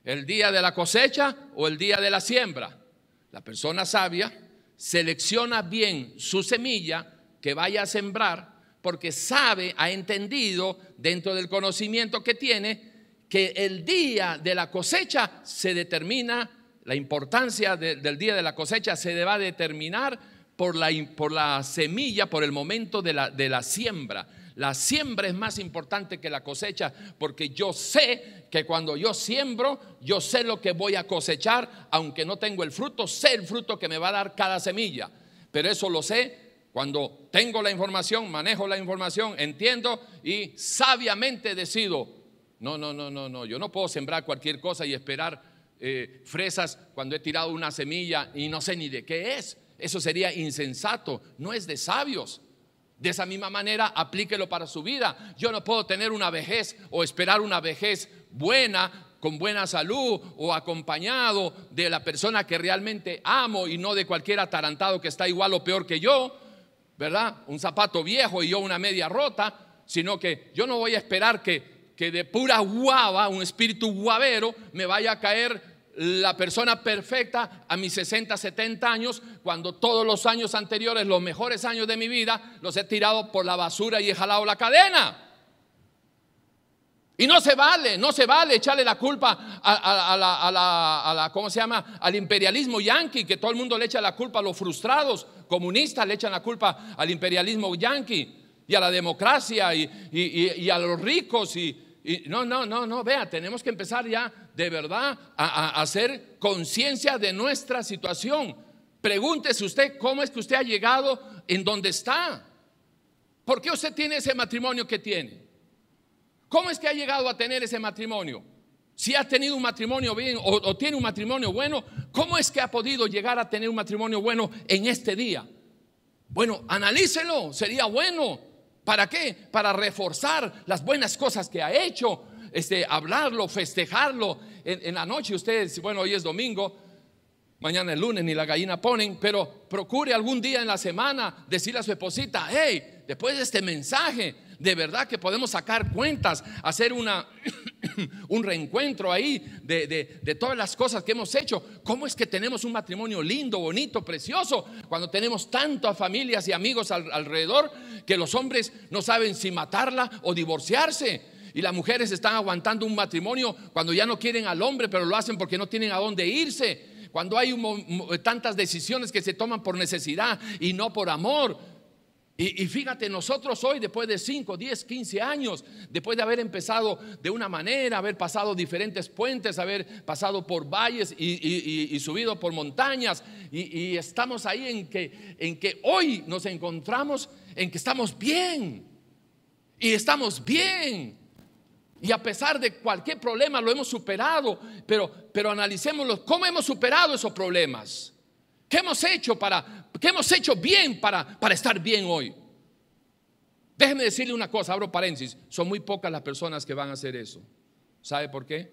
¿El día de la cosecha o el día de la siembra? La persona sabia selecciona bien su semilla que vaya a sembrar porque sabe, ha entendido dentro del conocimiento que tiene que el día de la cosecha se determina, la importancia del día de la cosecha se va a determinar por la, por la semilla, por el momento de la, de la siembra. La siembra es más importante que la cosecha, porque yo sé que cuando yo siembro, yo sé lo que voy a cosechar, aunque no tengo el fruto, sé el fruto que me va a dar cada semilla. Pero eso lo sé cuando tengo la información, manejo la información, entiendo y sabiamente decido. No, no, no, no, no. Yo no puedo sembrar cualquier cosa y esperar eh, fresas cuando he tirado una semilla y no sé ni de qué es. Eso sería insensato, no es de sabios. De esa misma manera, aplíquelo para su vida. Yo no puedo tener una vejez o esperar una vejez buena con buena salud o acompañado de la persona que realmente amo y no de cualquier atarantado que está igual o peor que yo, ¿verdad? Un zapato viejo y yo una media rota, sino que yo no voy a esperar que, que de pura guava, un espíritu guavero, me vaya a caer la persona perfecta a mis 60, 70 años, cuando todos los años anteriores, los mejores años de mi vida, los he tirado por la basura y he jalado la cadena. Y no se vale, no se vale echarle la culpa a, la, a, la, a, la, ¿cómo se llama? Al imperialismo yanqui, que todo el mundo le echa la culpa a los frustrados comunistas, le echan la culpa al imperialismo yanqui y a la democracia y, a los ricos. Y, no, no, no, no, vea, tenemos que empezar ya de verdad a, a hacer conciencia de nuestra situación. Pregúntese usted cómo es que usted ha llegado en donde está. ¿Por qué usted tiene ese matrimonio que tiene? ¿Cómo es que ha llegado a tener ese matrimonio? Si ha tenido un matrimonio bien o, tiene un matrimonio bueno, ¿cómo es que ha podido llegar a tener un matrimonio bueno en este día? Bueno, analícelo, sería bueno. ¿Para qué? Para reforzar las buenas cosas que ha hecho, este, hablarlo, festejarlo. En, en la noche ustedes, bueno, hoy es domingo, mañana es lunes, ni la gallina ponen, pero procure algún día en la semana decirle a su esposita, hey, después de este mensaje, de verdad que podemos sacar cuentas, hacer una, un reencuentro ahí de, todas las cosas que hemos hecho. ¿Cómo es que tenemos un matrimonio lindo, bonito, precioso, cuando tenemos tantas familias y amigos alrededor que los hombres no saben si matarla o divorciarse? y las mujeres están aguantando un matrimonio cuando ya no quieren al hombre, pero lo hacen porque no tienen a dónde irse. Cuando hay tantas decisiones que se toman por necesidad y no por amor, y, fíjate, nosotros hoy, después de 5, 10, 15 años, después de haber empezado de una manera, haber pasado diferentes puentes, haber pasado por valles y, subido por montañas, y, estamos ahí en que, en que hoy nos encontramos, en que estamos bien, y estamos bien. Y a pesar de cualquier problema lo hemos superado, pero, pero analicémoslo, ¿cómo hemos superado esos problemas? ¿Qué hemos hecho para qué hemos hecho bien para, para estar bien hoy? Déjeme decirle una cosa, abro paréntesis, son muy pocas las personas que van a hacer eso. ¿Sabe por qué?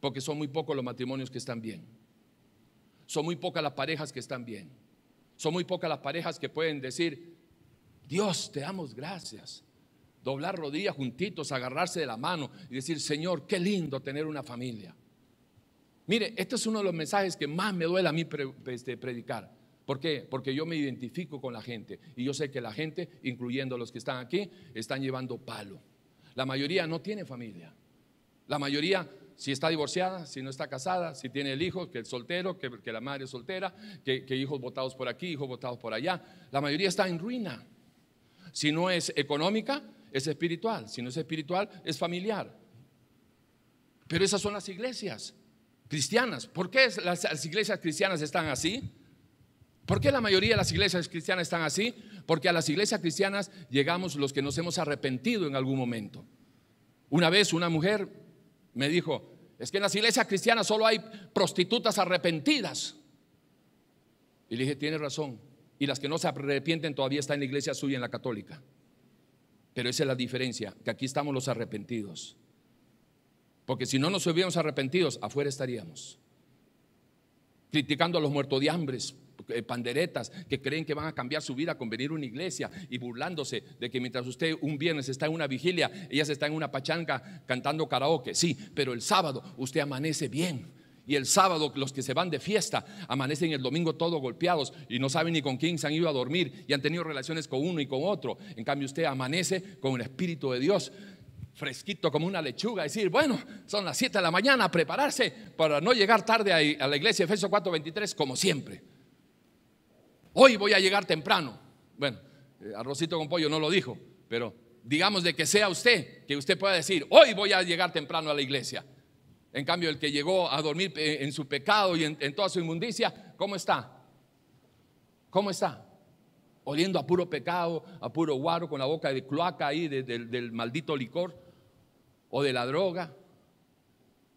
Porque son muy pocos los matrimonios que están bien. Son muy pocas las parejas que están bien. Son muy pocas las parejas que pueden decir, Dios, te damos gracias. Doblar rodillas juntitos, agarrarse de la mano y decir, Señor, qué lindo tener una familia. Mire, este es uno de los mensajes que más me duele a mí este, predicar. ¿Por qué? Porque yo me identifico con la gente y yo sé que la gente, incluyendo los que están aquí, están llevando palo. La mayoría no tiene familia. La mayoría, si está divorciada, si no está casada, si tiene el hijo, que el soltero, que, la madre es soltera, que, que hijos votados por aquí, hijos votados por allá. La mayoría está en ruina. Si no es económica, es espiritual. Si no es espiritual, es familiar. Pero esas son las iglesias cristianas. ¿Por qué las, iglesias cristianas están así? ¿Por qué la mayoría de las iglesias cristianas están así? Porque a las iglesias cristianas llegamos los que nos hemos arrepentido en algún momento. Una vez una mujer me dijo, es que en las iglesias cristianas solo hay prostitutas arrepentidas. Y le dije, tiene razón. Y las que no se arrepienten todavía están en la iglesia suya, en la católica. Pero esa es la diferencia, que aquí estamos los arrepentidos. Porque si no nos hubiéramos arrepentidos, afuera estaríamos. Criticando a los muertos de hambre, eh, panderetas que creen que van a cambiar su vida con venir a una iglesia y burlándose de que mientras usted un viernes está en una vigilia, ellas están en una pachanga cantando karaoke. Sí, pero el sábado usted amanece bien. Y el sábado los que se van de fiesta amanecen el domingo todos golpeados y no saben ni con quién se han ido a dormir y han tenido relaciones con uno y con otro. En cambio usted amanece con el Espíritu de Dios fresquito como una lechuga, decir, bueno, son las 7 de la mañana, prepararse para no llegar tarde a la iglesia, Efesios 4:23, como siempre. Hoy voy a llegar temprano. Bueno, eh, arrocito con pollo no lo dijo, pero digamos de que sea usted, que usted pueda decir, hoy voy a llegar temprano a la iglesia. En cambio, el que llegó a dormir eh, en su pecado y en, toda su inmundicia, ¿cómo está? ¿Cómo está? Oliendo a puro pecado, a puro guaro, con la boca de cloaca ahí del maldito licor o de la droga,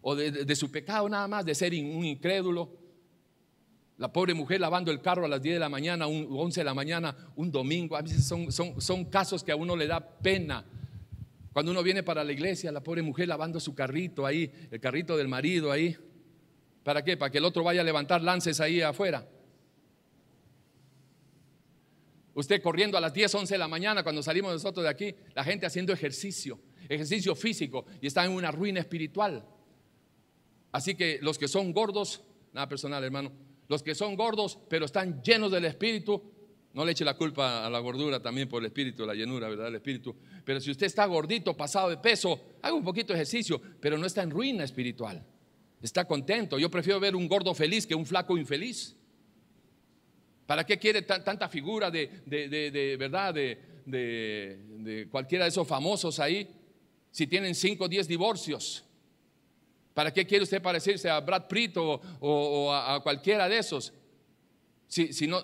o de, su pecado nada más, de ser un incrédulo. La pobre mujer lavando el carro a las 10 de la mañana, un, 11 de la mañana, un domingo. A veces son, son casos que a uno le da pena. Cuando uno viene para la iglesia, la pobre mujer lavando su carrito ahí, el carrito del marido ahí. ¿Para qué? Para que el otro vaya a levantar lances ahí afuera. Usted corriendo a las 10, 11 de la mañana cuando salimos nosotros de aquí, la gente haciendo ejercicio ejercicio físico y está en una ruina espiritual. Así que los que son gordos, nada personal hermano, los que son gordos pero están llenos del espíritu, no le eche la culpa a la gordura también por el espíritu, la llenura, ¿verdad? El espíritu. Pero si usted está gordito, pasado de peso, haga un poquito de ejercicio, pero no está en ruina espiritual. Está contento. Yo prefiero ver un gordo feliz que un flaco infeliz. ¿Para qué quiere tanta figura de, de, de, de verdad, de, cualquiera de esos famosos ahí? Si tienen 5 o 10 divorcios, ¿para qué quiere usted parecerse a Brad Pitt o, a, cualquiera de esos? Si, no,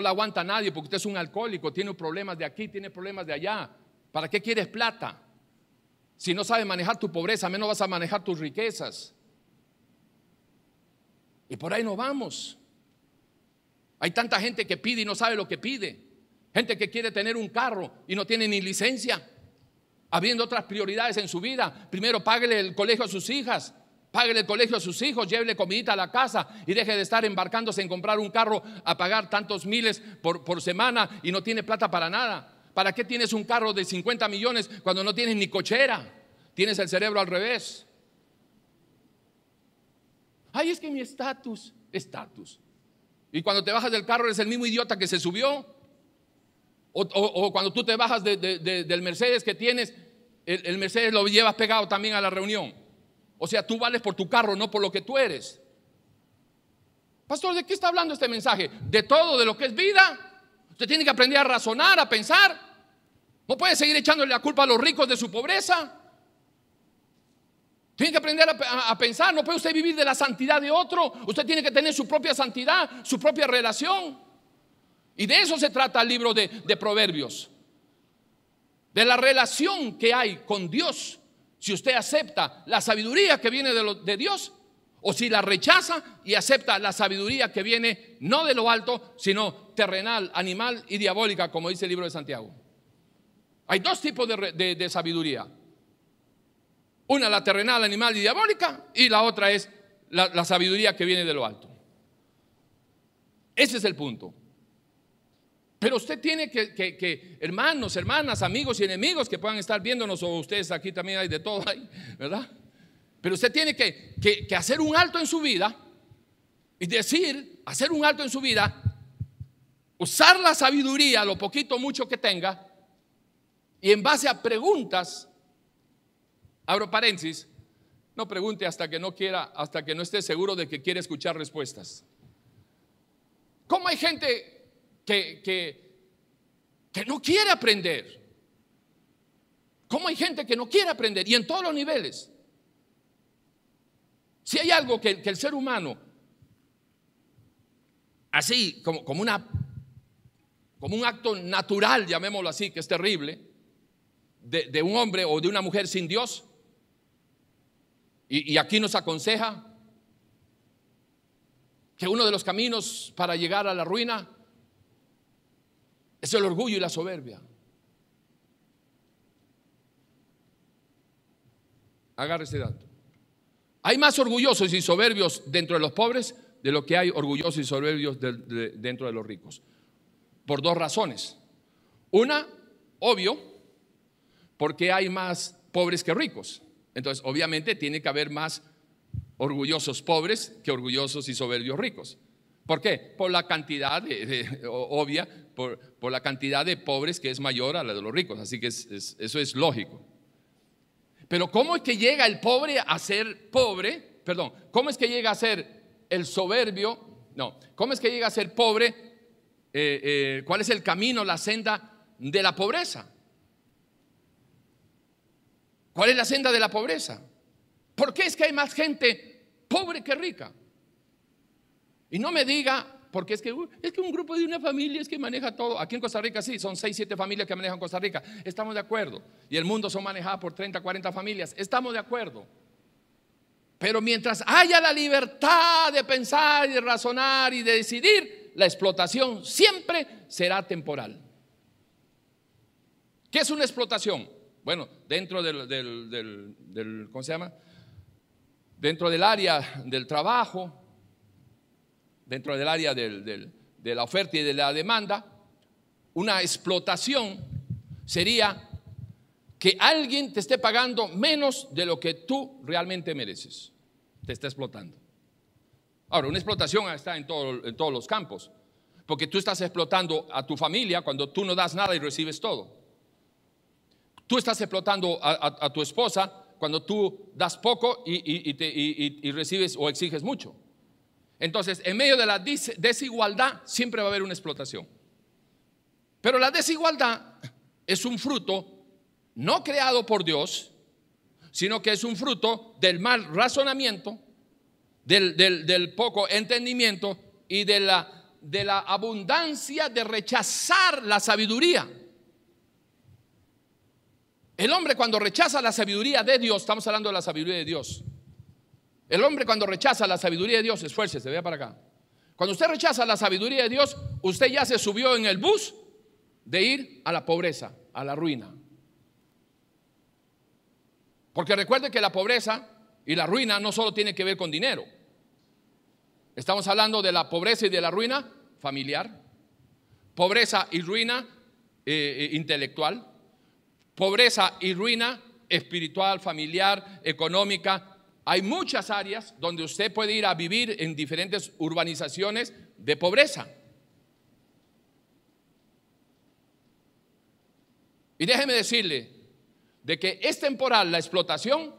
la aguanta nadie porque usted es un alcohólico, tiene problemas de aquí, tiene problemas de allá. ¿Para qué quieres plata? Si no sabe manejar tu pobreza, menos vas a manejar tus riquezas. Y por ahí no vamos. Hay tanta gente que pide y no sabe lo que pide. Gente que quiere tener un carro y no tiene ni licencia habiendo otras prioridades en su vida. Primero, páguele el colegio a sus hijas, páguele el colegio a sus hijos, llévele comidita a la casa y deje de estar embarcándose en comprar un carro a pagar tantos miles por, por semana y no tiene plata para nada. ¿Para qué tienes un carro de 50 millones cuando no tienes ni cochera? Tienes el cerebro al revés. Ay, es que mi estatus, estatus. Y cuando te bajas del carro eres el mismo idiota que se subió. O, cuando tú te bajas del Mercedes que tienes, el, Mercedes lo llevas pegado también a la reunión. O sea, tú vales por tu carro, no por lo que tú eres. Pastor, ¿de qué está hablando este mensaje? De todo, de lo que es vida. Usted tiene que aprender a razonar, a pensar. No puede seguir echándole la culpa a los ricos de su pobreza. Tiene que aprender a, pensar. No puede usted vivir de la santidad de otro. Usted tiene que tener su propia santidad, su propia relación. Y de eso se trata el libro de, Proverbios. De la relación que hay con Dios. Si usted acepta la sabiduría que viene de, Dios o si la rechaza y acepta la sabiduría que viene no de lo alto, sino terrenal, animal y diabólica, como dice el libro de Santiago. Hay dos tipos de, sabiduría. Una la terrenal, animal y diabólica, y la otra es la sabiduría que viene de lo alto. Ese es el punto. Pero usted tiene que, hermanos, hermanas, amigos y enemigos que puedan estar viéndonos, o ustedes aquí también hay de todo ahí, ¿verdad? Pero usted tiene que, que hacer un alto en su vida y decir, hacer un alto en su vida, usar la sabiduría, lo poquito o mucho que tenga, y en base a preguntas, abro paréntesis, no pregunte hasta que no quiera, hasta que no esté seguro de que quiere escuchar respuestas. ¿Cómo hay gente que, que, no quiere aprender. ¿Cómo hay gente que no quiere aprender? Y en todos los niveles. Si hay algo que, el ser humano, así como, como, una, como un acto natural, llamémoslo así, que es terrible, de, un hombre o de una mujer sin Dios, y aquí nos aconseja que uno de los caminos para llegar a la ruina es el orgullo y la soberbia. Agarre ese dato. Hay más orgullosos y soberbios dentro de los pobres de lo que hay orgullosos y soberbios dentro de los ricos. Por dos razones. Una, obvio, porque hay más pobres que ricos. Entonces, obviamente, tiene que haber más orgullosos pobres que orgullosos y soberbios ricos. ¿Por qué? Por la cantidad de, obvia, por, la cantidad de pobres que es mayor a la de los ricos. Así que eso es lógico. Pero ¿cómo es que llega el pobre a ser pobre? Perdón, ¿cómo es que llega a ser el soberbio? No, ¿cómo es que llega a ser pobre? Eh, eh, ¿Cuál es el camino, la senda de la pobreza? ¿Cuál es la senda de la pobreza? ¿Por qué es que hay más gente pobre que rica? Y no me diga, porque es que, uh, es que un grupo de una familia es que maneja todo. Aquí en Costa Rica sí, son seis, siete familias que manejan Costa Rica. Estamos de acuerdo. Y el mundo son manejadas por 30, 40 familias. Estamos de acuerdo. Pero mientras haya la libertad de pensar y de razonar y de decidir, la explotación siempre será temporal. ¿Qué es una explotación? Bueno, dentro del ¿cómo se llama? Dentro del área del trabajo, dentro del área de la oferta y de la demanda, una explotación sería que alguien te esté pagando menos de lo que tú realmente mereces. Te está explotando. Ahora, una explotación está en, todos los campos, porque tú estás explotando a tu familia cuando tú no das nada y recibes todo. Tú estás explotando a, tu esposa cuando tú das poco y recibes o exiges mucho. Entonces, en medio de la desigualdad siempre va a haber una explotación. Pero la desigualdad es un fruto no creado por Dios, sino que es un fruto del mal razonamiento, del, poco entendimiento y de la abundancia de rechazar la sabiduría. El hombre cuando rechaza la sabiduría de Dios, estamos hablando de la sabiduría de Dios, el hombre cuando rechaza la sabiduría de Dios, esfuércese, vea para acá. Cuando usted rechaza la sabiduría de Dios, usted ya se subió en el bus de ir a la pobreza, a la ruina. Porque recuerde que la pobreza y la ruina no solo tiene que ver con dinero. Estamos hablando de la pobreza y de la ruina familiar, pobreza y ruina eh, eh, intelectual, pobreza y ruina espiritual, familiar, económica, hay muchas áreas donde usted puede ir a vivir en diferentes urbanizaciones de pobreza. Y déjeme decirle de que es temporal la explotación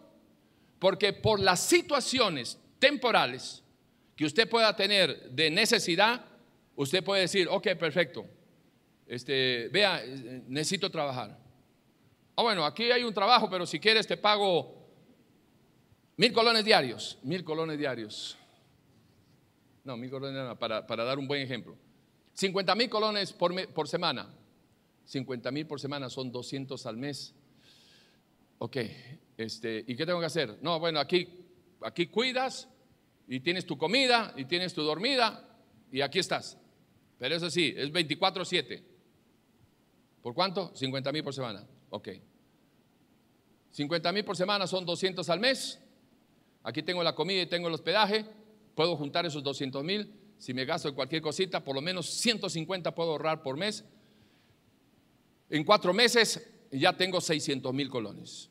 porque por las situaciones temporales que usted pueda tener de necesidad, usted puede decir, ok, perfecto, este, vea, eh, necesito trabajar. Ah, bueno, aquí hay un trabajo, pero si quieres te pago Mil colones diarios, mil colones diarios. No, mil colones diarios, para, dar un buen ejemplo. cincuenta mil colones por, por semana. cincuenta mil por semana son 200 al mes. Ok, este, ¿y qué tengo que hacer? No, bueno, aquí, aquí cuidas y tienes tu comida y tienes tu dormida y aquí estás. Pero eso sí, es 24-7. ¿Por cuánto? cincuenta mil por semana. Ok. cincuenta mil por semana son 200 al mes. Aquí tengo la comida y tengo el hospedaje, puedo juntar esos 200 mil. Si me gasto en cualquier cosita, por lo menos 150 puedo ahorrar por mes. En cuatro meses ya tengo 600 mil colones.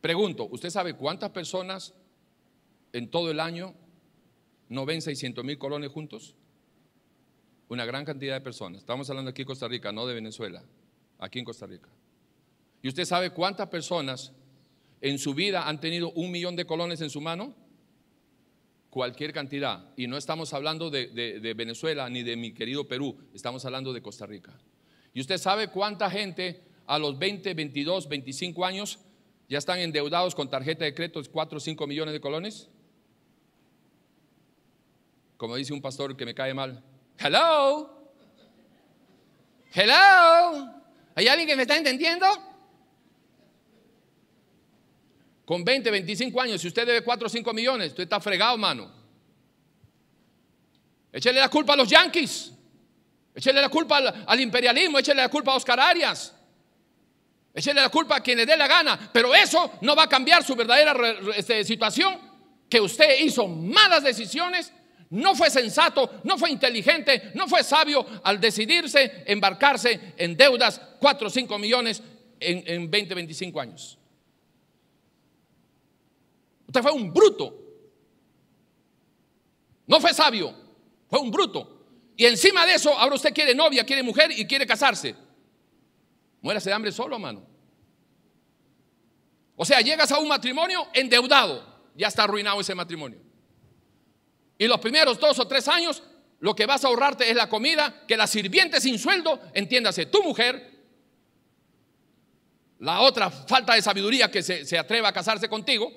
Pregunto, ¿usted sabe cuántas personas en todo el año no ven 600 mil colones juntos? Una gran cantidad de personas. Estamos hablando aquí en Costa Rica, no de Venezuela, aquí en Costa Rica. ¿Y usted sabe cuántas personas en su vida han tenido un millón de colones en su mano? Cualquier cantidad. Y no estamos hablando de, Venezuela ni de mi querido Perú, estamos hablando de Costa Rica. ¿Y usted sabe cuánta gente a los 20, 22, 25 años ya están endeudados con tarjeta de crédito 4 o 5 millones de colones? Como dice un pastor que me cae mal. Hello. Hello. ¿Hay alguien que me está entendiendo? Con 20, 25 años, si usted debe 4 o 5 millones, usted está fregado, mano. Échele la culpa a los yanquis. Échele la culpa al, imperialismo. Échele la culpa a Oscar Arias. Échele la culpa a quien le dé la gana. Pero eso no va a cambiar su verdadera este, situación. Que usted hizo malas decisiones no fue sensato, no fue inteligente, no fue sabio al decidirse embarcarse en deudas 4 o 5 millones en 20, 25 años fue un bruto. No fue sabio, fue un bruto. Y encima de eso, ahora usted quiere novia, quiere mujer y quiere casarse. Muérase de hambre solo, hermano O sea, llegas a un matrimonio endeudado, ya está arruinado ese matrimonio. Y los primeros dos o tres años, lo que vas a ahorrarte es la comida, que la sirviente sin sueldo, entiéndase, tu mujer, la otra falta de sabiduría que se, se atreva a casarse contigo,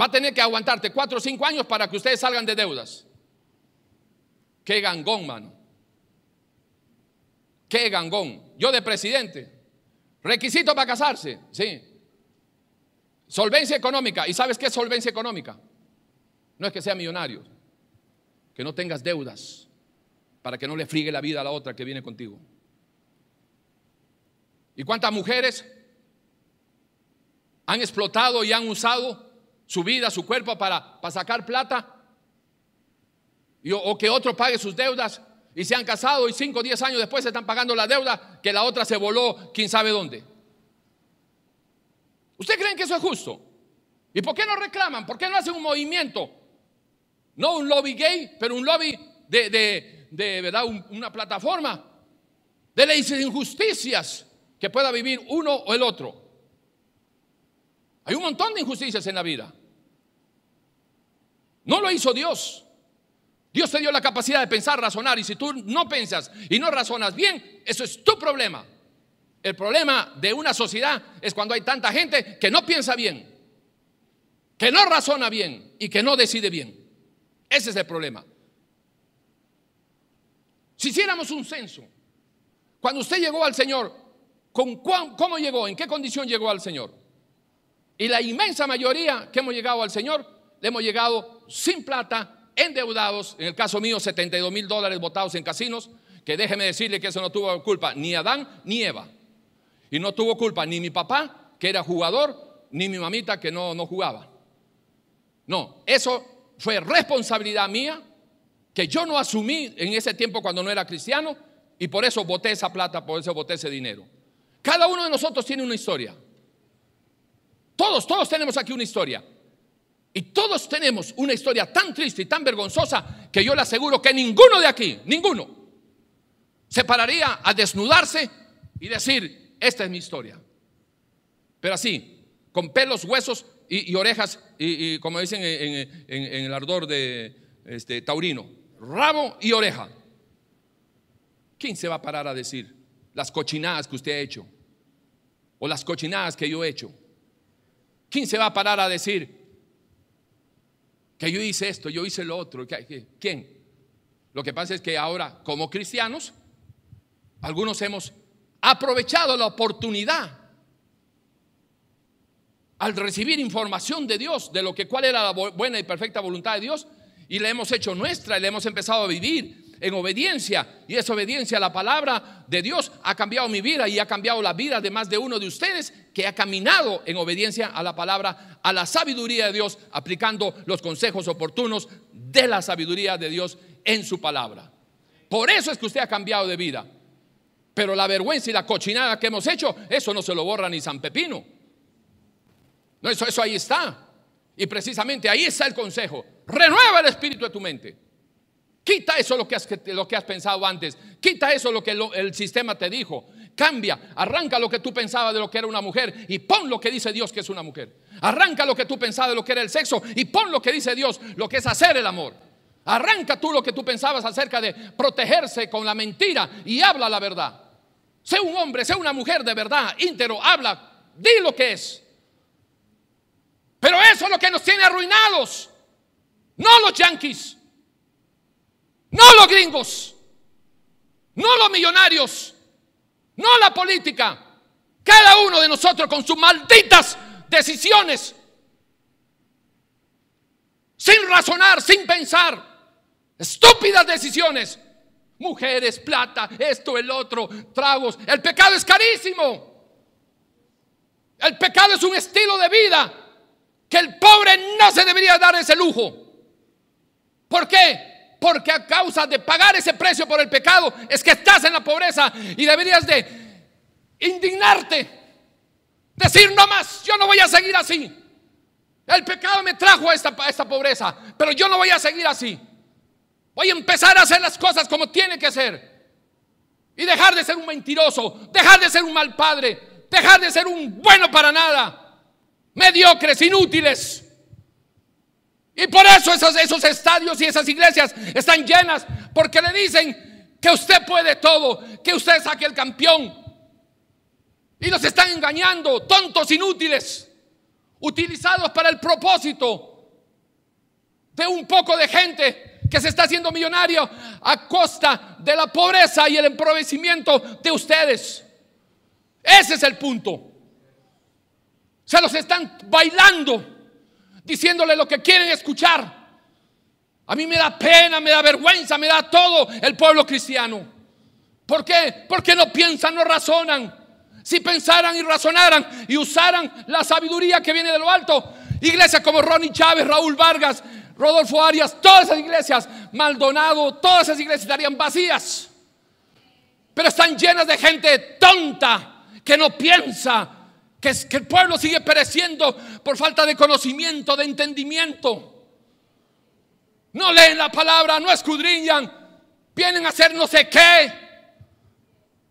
Va a tener que aguantarte cuatro o cinco años para que ustedes salgan de deudas. Qué gangón, mano. Qué gangón. Yo de presidente. Requisito para casarse. Sí. Solvencia económica. ¿Y sabes qué es solvencia económica? No es que sea millonario. Que no tengas deudas. Para que no le frigue la vida a la otra que viene contigo. ¿Y cuántas mujeres han explotado y han usado su vida, su cuerpo para, sacar plata, o que otro pague sus deudas, y se han casado y 5 o 10 años después se están pagando la deuda que la otra se voló quién sabe dónde. ¿Usted creen que eso es justo? ¿Y por qué no reclaman? ¿Por qué no hacen un movimiento? No un lobby gay, pero un lobby de, de, ¿verdad? una plataforma de leyes e injusticias que pueda vivir uno o el otro. Hay un montón de injusticias en la vida. No lo hizo Dios. Dios te dio la capacidad de pensar, razonar, y si tú no piensas y no razonas bien, eso es tu problema. El problema de una sociedad es cuando hay tanta gente que no piensa bien, que no razona bien y que no decide bien. Ese es el problema. Si hiciéramos un censo, cuando usted llegó al Señor, ¿con cuán, ¿cómo llegó? ¿En qué condición llegó al Señor? Y la inmensa mayoría que hemos llegado al Señor, le hemos llegado sin plata, endeudados, en el caso mío 72 mil dólares botados en casinos, que déjeme decirle que eso no tuvo culpa ni Adán ni Eva. Y no tuvo culpa ni mi papá, que era jugador, ni mi mamita, que no, no jugaba. No, eso fue responsabilidad mía, que yo no asumí en ese tiempo cuando no era cristiano, y por eso boté esa plata, por eso boté ese dinero. Cada uno de nosotros tiene una historia. Todos, todos tenemos aquí una historia. Y todos tenemos una historia tan triste y tan vergonzosa que yo le aseguro que ninguno de aquí, ninguno, se pararía a desnudarse y decir, esta es mi historia. Pero así, con pelos, huesos y, orejas, y, como dicen en, el ardor de este, Taurino, rabo y oreja. ¿Quién se va a parar a decir las cochinadas que usted ha hecho? O las cochinadas que yo he hecho. ¿Quién se va a parar a decir que yo hice esto, yo hice lo otro? ¿Quién? Lo que pasa es que ahora, como cristianos, algunos hemos aprovechado la oportunidad al recibir información de Dios, de lo que cuál era la buena y perfecta voluntad de Dios, y la hemos hecho nuestra y la hemos empezado a vivir en obediencia. Y esa obediencia a la palabra de Dios ha cambiado mi vida y ha cambiado la vida de más de uno de ustedes que ha caminado en obediencia a la palabra, a la sabiduría de Dios, aplicando los consejos oportunos de la sabiduría de Dios en su palabra. Por eso es que usted ha cambiado de vida. Pero la vergüenza y la cochinada que hemos hecho, eso no se lo borra ni San Pepino. No, eso, eso ahí está. Y precisamente ahí está el consejo. Renueva el espíritu de tu mente. Quita eso lo que has, lo que has pensado antes. Quita eso lo que el sistema te dijo. Cambia, arranca lo que tú pensabas de lo que era una mujer y pon lo que dice Dios que es una mujer. Arranca lo que tú pensabas de lo que era el sexo y pon lo que dice Dios, lo que es hacer el amor. Arranca tú lo que tú pensabas acerca de protegerse con la mentira y habla la verdad. Sé un hombre, sé una mujer de verdad, íntero, habla, di lo que es. Pero eso es lo que nos tiene arruinados, no los yanquis. No los gringos, no los millonarios, no la política. Cada uno de nosotros con sus malditas decisiones, sin razonar, sin pensar, estúpidas decisiones. Mujeres, plata, esto, el otro, tragos. El pecado es carísimo. El pecado es un estilo de vida que el pobre no se debería dar ese lujo. ¿Por qué? porque a causa de pagar ese precio por el pecado es que estás en la pobreza y deberías de indignarte, decir no más, yo no voy a seguir así. El pecado me trajo a esta, esta pobreza, pero yo no voy a seguir así. Voy a empezar a hacer las cosas como tiene que ser. Y dejar de ser un mentiroso, dejar de ser un mal padre, dejar de ser un bueno para nada, mediocres, inútiles. Y por eso esos, esos estadios y esas iglesias están llenas, porque le dicen que usted puede todo, que usted saque el campeón. Y los están engañando, tontos, inútiles, utilizados para el propósito de un poco de gente que se está haciendo millonario a costa de la pobreza y el empobrecimiento de ustedes. Ese es el punto. Se los están bailando diciéndole lo que quieren escuchar. A mí me da pena, me da vergüenza, me da todo el pueblo cristiano. ¿Por qué? Porque no piensan, no razonan. Si pensaran y razonaran y usaran la sabiduría que viene de lo alto, iglesias como Ronnie Chávez, Raúl Vargas, Rodolfo Arias, todas esas iglesias, Maldonado, todas esas iglesias estarían vacías. Pero están llenas de gente tonta que no piensa, que, que el pueblo sigue pereciendo por falta de conocimiento, de entendimiento. No leen la palabra, no escudriñan. Vienen a hacer no sé qué.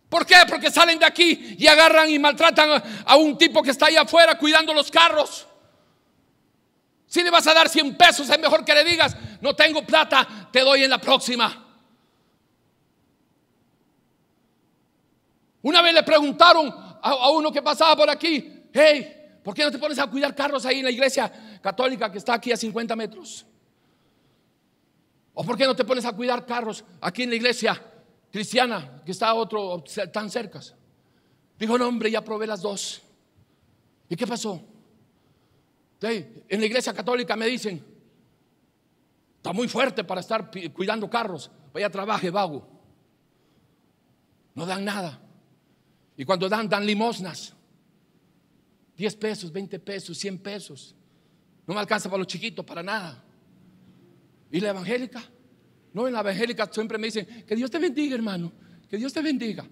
¿Por qué? Porque salen de aquí y agarran y maltratan a un tipo que está ahí afuera cuidando los carros. Si le vas a dar 100 pesos, es mejor que le digas, no tengo plata, te doy en la próxima. Una vez le preguntaron a, uno que pasaba por aquí, hey, ¿por qué no te pones a cuidar carros ahí en la iglesia católica que está aquí a 50 metros? ¿O por qué no te pones a cuidar carros aquí en la iglesia cristiana que está otro tan cerca? Dijo, no, hombre, ya probé las dos. ¿Y qué pasó? En la iglesia católica me dicen, está muy fuerte para estar cuidando carros, vaya trabaje, vago. No dan nada. Y cuando dan, dan limosnas. 10 pesos, 20 pesos, 100 pesos. No me alcanza para los chiquitos, para nada. ¿Y la evangélica? No, en la evangélica siempre me dicen, que Dios te bendiga, hermano, que Dios te bendiga.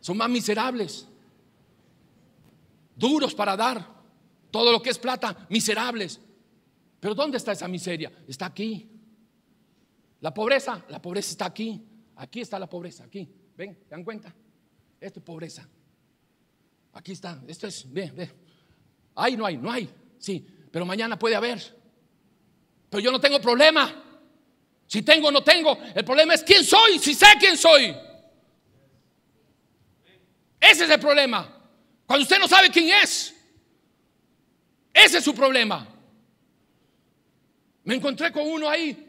Son más miserables, duros para dar. Todo lo que es plata, miserables. Pero ¿dónde está esa miseria? Está aquí. La pobreza, la pobreza está aquí. Aquí está la pobreza, aquí. ¿Ven? ¿Te dan cuenta? Esto es pobreza. Aquí está, esto es, ve, ve. Hay, no hay, no hay. Sí, pero mañana puede haber. Pero yo no tengo problema. Si tengo o no tengo, el problema es quién soy, si sé quién soy. Ese es el problema. Cuando usted no sabe quién es, ese es su problema. Me encontré con uno ahí,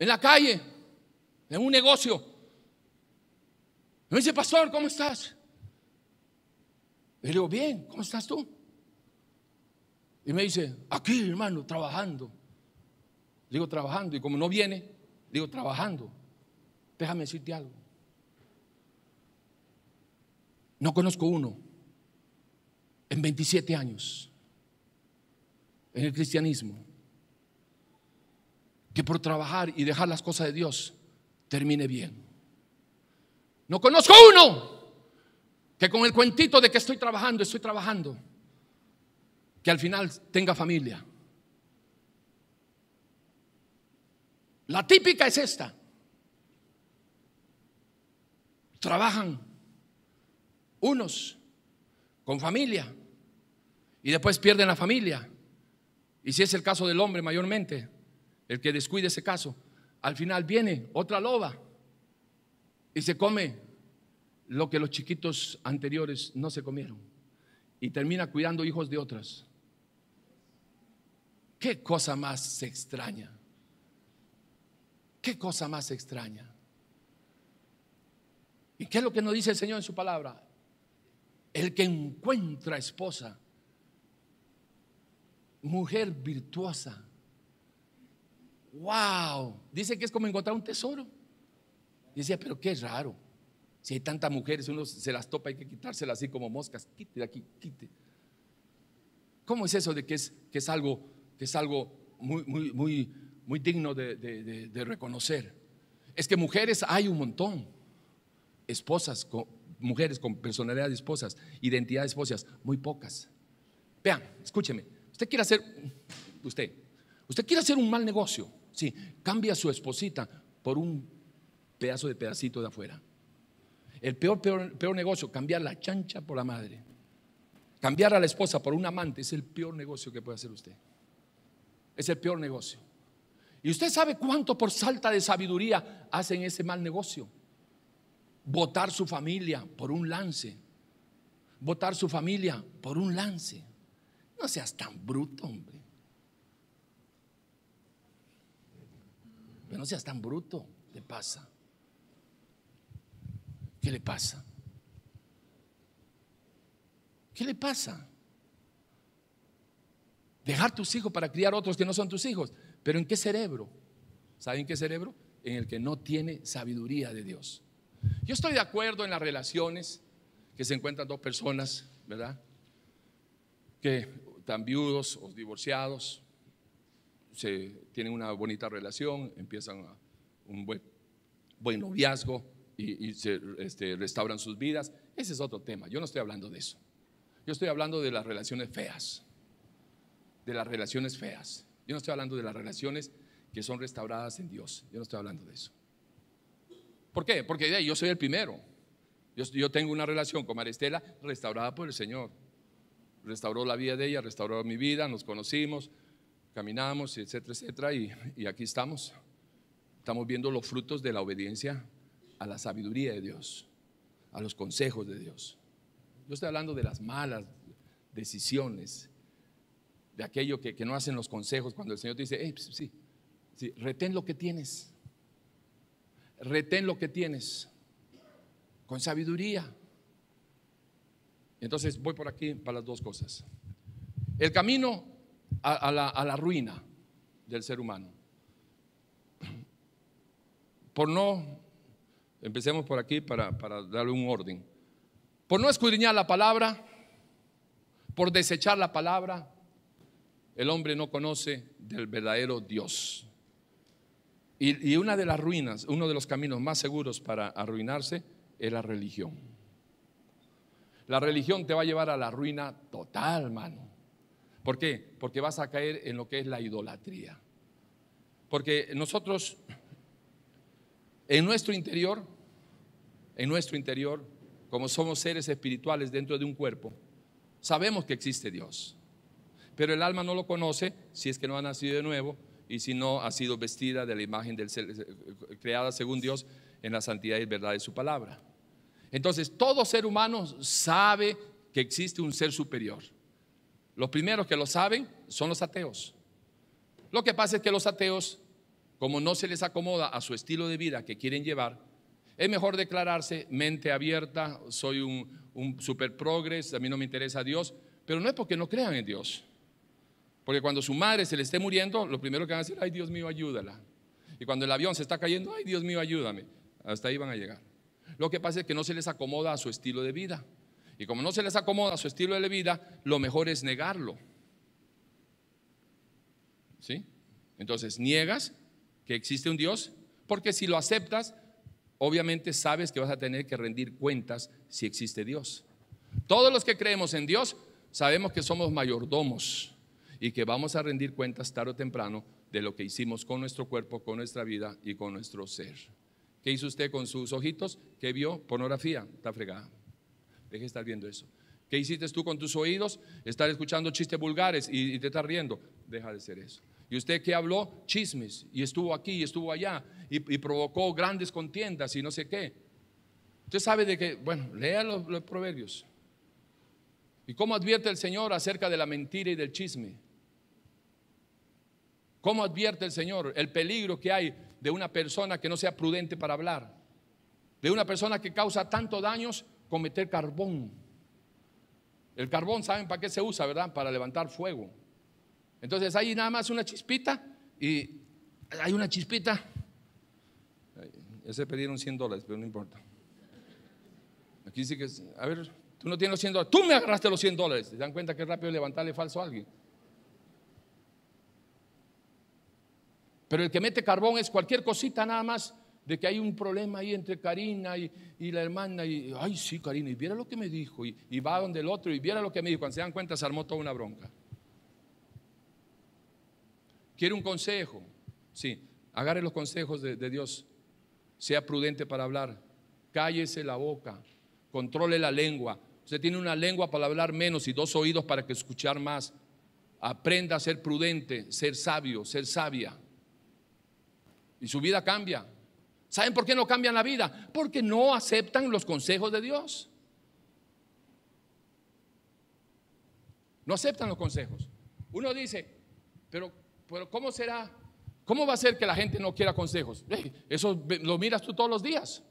en la calle, en un negocio. Me dice, pastor, ¿cómo estás? Y le digo, bien, ¿cómo estás tú? Y me dice, aquí hermano, trabajando. digo, trabajando. Y como no viene, digo, trabajando. Déjame decirte algo. No conozco uno en 27 años en el cristianismo que por trabajar y dejar las cosas de Dios termine bien. No conozco uno que con el cuentito de que estoy trabajando, estoy trabajando, que al final tenga familia. La típica es esta. Trabajan unos con familia y después pierden la familia. Y si es el caso del hombre mayormente, el que descuide ese caso, al final viene otra loba y se come lo que los chiquitos anteriores no se comieron y termina cuidando hijos de otras. ¿Qué cosa más extraña? ¿Qué cosa más extraña? ¿Y qué es lo que nos dice el Señor en su palabra? El que encuentra esposa, mujer virtuosa. ¡Wow! Dice que es como encontrar un tesoro. Dice, pero qué raro. Si hay tantas mujeres, uno se las topa, hay que quitárselas así como moscas. Quite de aquí, quite. ¿Cómo es eso de que es, que es algo, que es algo muy, muy, muy, muy digno de, reconocer? Es que mujeres hay un montón. Esposas, mujeres con personalidad de esposas, identidad de esposas, muy pocas. Vean, escúcheme. Usted quiere hacer, usted, usted quiere hacer un mal negocio. Sí, cambia a su esposita por un pedazo de pedacito de afuera. El peor, peor, negocio, cambiar la chancha por la madre. Cambiar a la esposa por un amante es el peor negocio que puede hacer usted. Es el peor negocio. Y usted sabe cuánto por salta de sabiduría hacen ese mal negocio. Votar su familia por un lance. Votar su familia por un lance. No seas tan bruto, hombre. no seas tan bruto, le pasa. ¿Qué le pasa? ¿Qué le pasa? Dejar tus hijos para criar otros que no son tus hijos. ¿Pero en qué cerebro? ¿Saben qué cerebro? En el que no tiene sabiduría de Dios. Yo estoy de acuerdo en las relaciones que se encuentran dos personas, ¿verdad? Que están viudos o divorciados, se, tienen una bonita relación, empiezan a, un buen noviazgo, y, se este, restauran sus vidas. Ese es otro tema. Yo no estoy hablando de eso. Yo estoy hablando de las relaciones feas. De las relaciones feas. Yo no estoy hablando de las relaciones que son restauradas en Dios. Yo no estoy hablando de eso. ¿Por qué? Porque yo soy el primero. Yo, tengo una relación con Maristela restaurada por el Señor. Restauró la vida de ella, restauró mi vida, nos conocimos, caminamos, etcétera, etcétera, y, y aquí estamos. Estamos viendo los frutos de la obediencia a la sabiduría de Dios, a los consejos de Dios. Yo estoy hablando de las malas decisiones, de aquello que, no hacen los consejos cuando el Señor te dice, eh, pues, sí, sí, retén lo que tienes, retén lo que tienes, con sabiduría. Entonces voy por aquí para las dos cosas. El camino la, a la ruina del ser humano por no Empecemos por aquí para, darle un orden. Por no escudriñar la palabra, por desechar la palabra, el hombre no conoce del verdadero Dios. Y, una de las ruinas, uno de los caminos más seguros para arruinarse es la religión. La religión te va a llevar a la ruina total, mano. ¿Por qué? Porque vas a caer en lo que es la idolatría. Porque nosotros en nuestro interior, en nuestro interior, como somos seres espirituales dentro de un cuerpo, sabemos que existe Dios. Pero el alma no lo conoce si es que no ha nacido de nuevo y si no ha sido vestida de la imagen del, creada según Dios en la santidad y verdad de su palabra. Entonces, todo ser humano sabe que existe un ser superior. Los primeros que lo saben son los ateos. Lo que pasa es que los ateos como no se les acomoda a su estilo de vida que quieren llevar, es mejor declararse mente abierta, soy un, super progres, a mí no me interesa Dios, pero no es porque no crean en Dios. Porque cuando su madre se le esté muriendo, lo primero que van a decir, ay Dios mío, ayúdala. Y cuando el avión se está cayendo, ay Dios mío, ayúdame. Hasta ahí van a llegar. Lo que pasa es que no se les acomoda a su estilo de vida. Y como no se les acomoda a su estilo de vida, lo mejor es negarlo. ¿Sí? Entonces niegas que existe un Dios, porque si lo aceptas, obviamente sabes que vas a tener que rendir cuentas si existe Dios. Todos los que creemos en Dios sabemos que somos mayordomos y que vamos a rendir cuentas tarde o temprano de lo que hicimos con nuestro cuerpo, con nuestra vida y con nuestro ser. ¿Qué hizo usted con sus ojitos? ¿Qué vio? Pornografía. Está fregada. Deje de estar viendo eso. ¿Qué hiciste tú con tus oídos? Estar escuchando chistes vulgares y, te estás riendo. Deja de ser eso. ¿Y usted que habló? Chismes. Y estuvo aquí y estuvo allá. Y, provocó grandes contiendas y no sé qué. Usted sabe de qué? bueno, lea los, proverbios. ¿Y cómo advierte el Señor acerca de la mentira y del chisme? ¿Cómo advierte el Señor el peligro que hay de una persona que no sea prudente para hablar? De una persona que causa tanto daños cometer carbón. El carbón, ¿saben para qué se usa, verdad? Para levantar fuego. Entonces hay nada más una chispita y hay una chispita. Ya se pidieron 100 dólares, pero no importa. Aquí sí que, a ver, tú no tienes los 100 dólares, tú me agarraste los 100 dólares. ¿Se dan cuenta que es rápido levantarle falso a alguien? Pero el que mete carbón es cualquier cosita nada más de que hay un problema ahí entre Karina y, la hermana. Y, ay, sí, Karina, y viera lo que me dijo. y, va donde el otro y viera lo que me dijo. Cuando se dan cuenta, se armó toda una bronca. ¿Quiere un consejo? Sí, agarre los consejos de, Dios. Sea prudente para hablar. Cállese la boca. Controle la lengua. Usted tiene una lengua para hablar menos y dos oídos para que escuchar más. Aprenda a ser prudente, ser sabio, ser sabia. Y su vida cambia. ¿Saben por qué no cambian la vida? Porque no aceptan los consejos de Dios. No aceptan los consejos. Uno dice, pero pero ¿cómo será? ¿Cómo va a ser que la gente no quiera consejos? eso lo miras tú todos los días.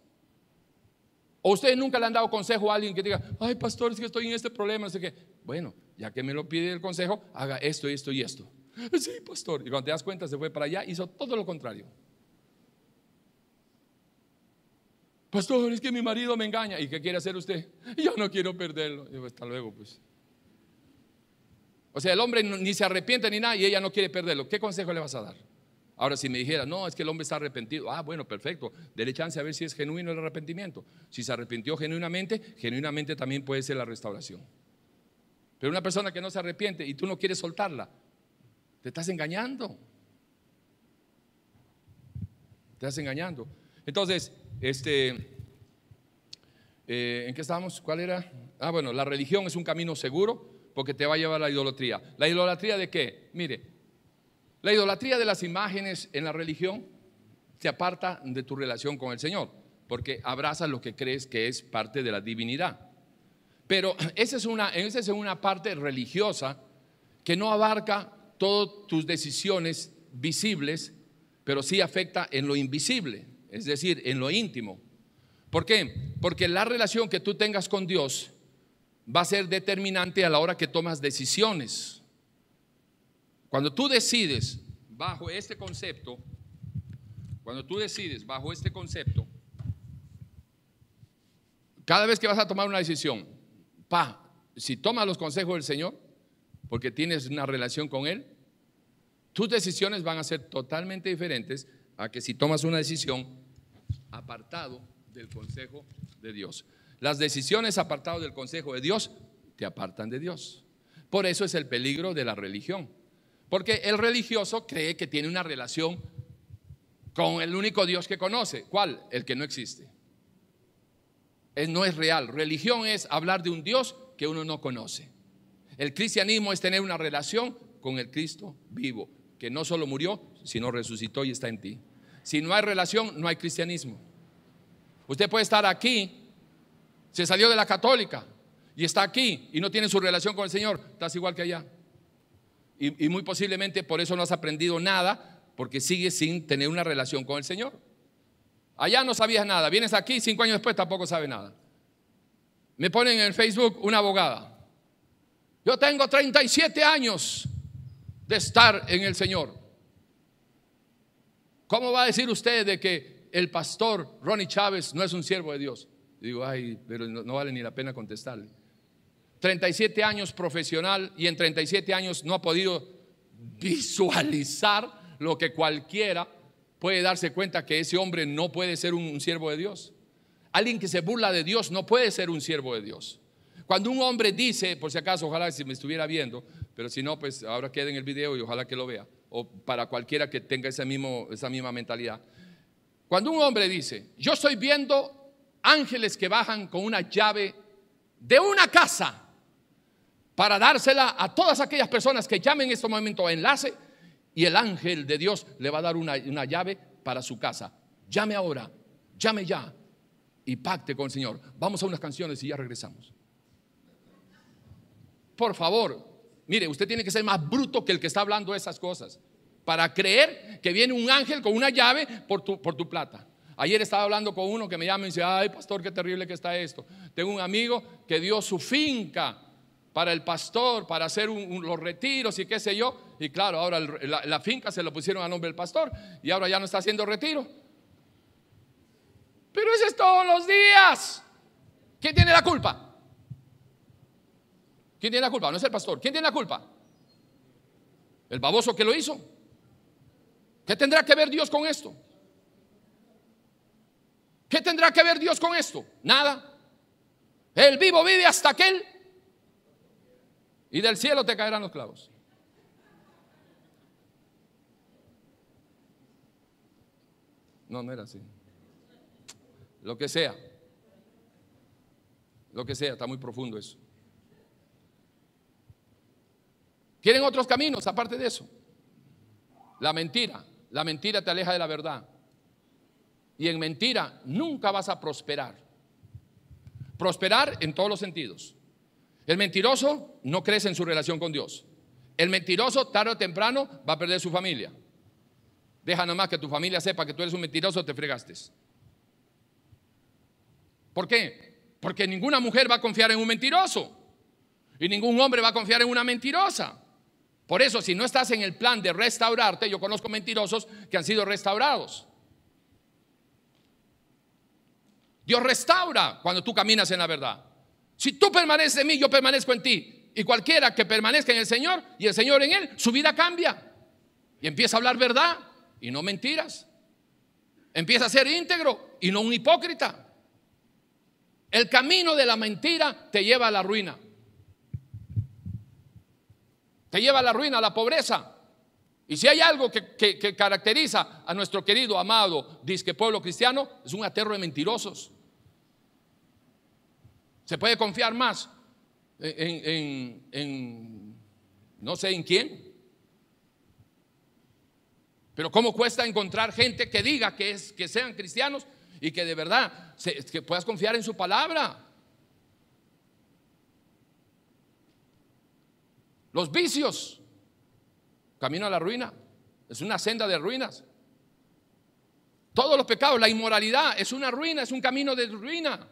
¿O ustedes nunca le han dado consejo a alguien que diga, ay, pastor, es que estoy en este problema? Así que, bueno, ya que me lo pide el consejo, haga esto, esto y esto. Sí, pastor. Y cuando te das cuenta, se fue para allá, hizo todo lo contrario. Pastor, es que mi marido me engaña. ¿Y qué quiere hacer usted? Yo no quiero perderlo. Yo, hasta luego, pues. O sea, el hombre ni se arrepiente ni nada y ella no quiere perderlo. ¿Qué consejo le vas a dar? Ahora, si me dijera, no, es que el hombre está arrepentido. Ah, bueno, perfecto. Dele chance a ver si es genuino el arrepentimiento. Si se arrepintió genuinamente, genuinamente también puede ser la restauración. Pero una persona que no se arrepiente y tú no quieres soltarla, te estás engañando. Te estás engañando. Entonces, este, eh, ¿en qué estábamos? ¿Cuál era? Ah, bueno, la religión es un camino seguro porque te va a llevar a la idolatría. ¿La idolatría de qué? Mire, la idolatría de las imágenes en la religión se aparta de tu relación con el Señor, porque abrazas lo que crees que es parte de la divinidad. Pero esa es una, esa es una parte religiosa que no abarca todas tus decisiones visibles, pero sí afecta en lo invisible, es decir, en lo íntimo. ¿Por qué? Porque la relación que tú tengas con Dios va a ser determinante a la hora que tomas decisiones. Cuando tú decides bajo este concepto, cuando tú decides bajo este concepto, cada vez que vas a tomar una decisión, pa, si tomas los consejos del Señor, porque tienes una relación con Él, tus decisiones van a ser totalmente diferentes a que si tomas una decisión apartado del consejo de Dios. Las decisiones apartadas del consejo de Dios te apartan de Dios. Por eso es el peligro de la religión. Porque el religioso cree que tiene una relación con el único Dios que conoce. ¿Cuál? El que no existe. no es real. Religión es hablar de un Dios que uno no conoce. El cristianismo es tener una relación con el Cristo vivo, que no solo murió, sino resucitó y está en ti. Si no hay relación, no hay cristianismo. Usted puede estar aquí se salió de la católica y está aquí y no tiene su relación con el Señor, estás igual que allá. Y, muy posiblemente por eso no has aprendido nada, porque sigues sin tener una relación con el Señor. Allá no sabías nada, vienes aquí cinco años después tampoco sabes nada. Me ponen en Facebook una abogada. Yo tengo 37 años de estar en el Señor. ¿Cómo va a decir usted de que el pastor Ronnie Chávez no es un siervo de Dios? Digo, ay, pero no, vale ni la pena contestarle. 37 años profesional y en 37 años no ha podido visualizar lo que cualquiera puede darse cuenta que ese hombre no puede ser un, siervo de Dios. Alguien que se burla de Dios no puede ser un siervo de Dios. Cuando un hombre dice, por si acaso, ojalá si me estuviera viendo, pero si no, pues ahora quede en el video y ojalá que lo vea, o para cualquiera que tenga mismo, esa misma mentalidad. Cuando un hombre dice, yo estoy viendo ángeles que bajan con una llave de una casa para dársela a todas aquellas personas que llamen en este momento a enlace y el ángel de Dios le va a dar una, llave para su casa. Llame ahora, llame ya y pacte con el Señor. Vamos a unas canciones y ya regresamos. Por favor, mire, usted tiene que ser más bruto que el que está hablando esas cosas para creer que viene un ángel con una llave por por tu plata. Ayer estaba hablando con uno que me llama y dice, ay pastor, qué terrible que está esto. Tengo un amigo que dio su finca para el pastor, para hacer los retiros y qué sé yo. Y claro, ahora la, finca se lo pusieron a nombre del pastor y ahora ya no está haciendo retiro. Pero ese es todos los días. ¿Quién tiene la culpa? ¿Quién tiene la culpa? No es el pastor. ¿Quién tiene la culpa? ¿El baboso que lo hizo? ¿Qué tendrá que ver Dios con esto? ¿Qué tendrá que ver Dios con esto? Nada. El vivo vive hasta aquel y del cielo te caerán los clavos. No, no era así. Lo que sea. Lo que sea, está muy profundo eso. ¿Quieren otros caminos aparte de eso? La mentira. La mentira te aleja de la verdad y en mentira, nunca vas a prosperar. Prosperar en todos los sentidos. El mentiroso no crece en su relación con Dios. El mentiroso tarde o temprano va a perder su familia. Deja nomás que tu familia sepa que tú eres un mentiroso, te fregaste. ¿Por qué? Porque ninguna mujer va a confiar en un mentiroso y ningún hombre va a confiar en una mentirosa. Por eso, si no estás en el plan de restaurarte, yo conozco mentirosos que han sido restaurados. Dios restaura cuando tú caminas en la verdad. Si tú permaneces en mí, yo permanezco en ti. Y cualquiera que permanezca en el Señor y el Señor en él, su vida cambia. Y empieza a hablar verdad y no mentiras. Empieza a ser íntegro y no un hipócrita. El camino de la mentira te lleva a la ruina. Te lleva a la ruina, a la pobreza. Y si hay algo que, que caracteriza a nuestro querido, amado, disque pueblo cristiano, es un aterro de mentirosos. ¿Se puede confiar más en, no sé en quién? Pero ¿cómo cuesta encontrar gente que diga que, es, que sean cristianos y que de verdad que puedas confiar en su palabra? Los vicios, camino a la ruina, es una senda de ruinas. Todos los pecados, la inmoralidad es una ruina, es un camino de ruina.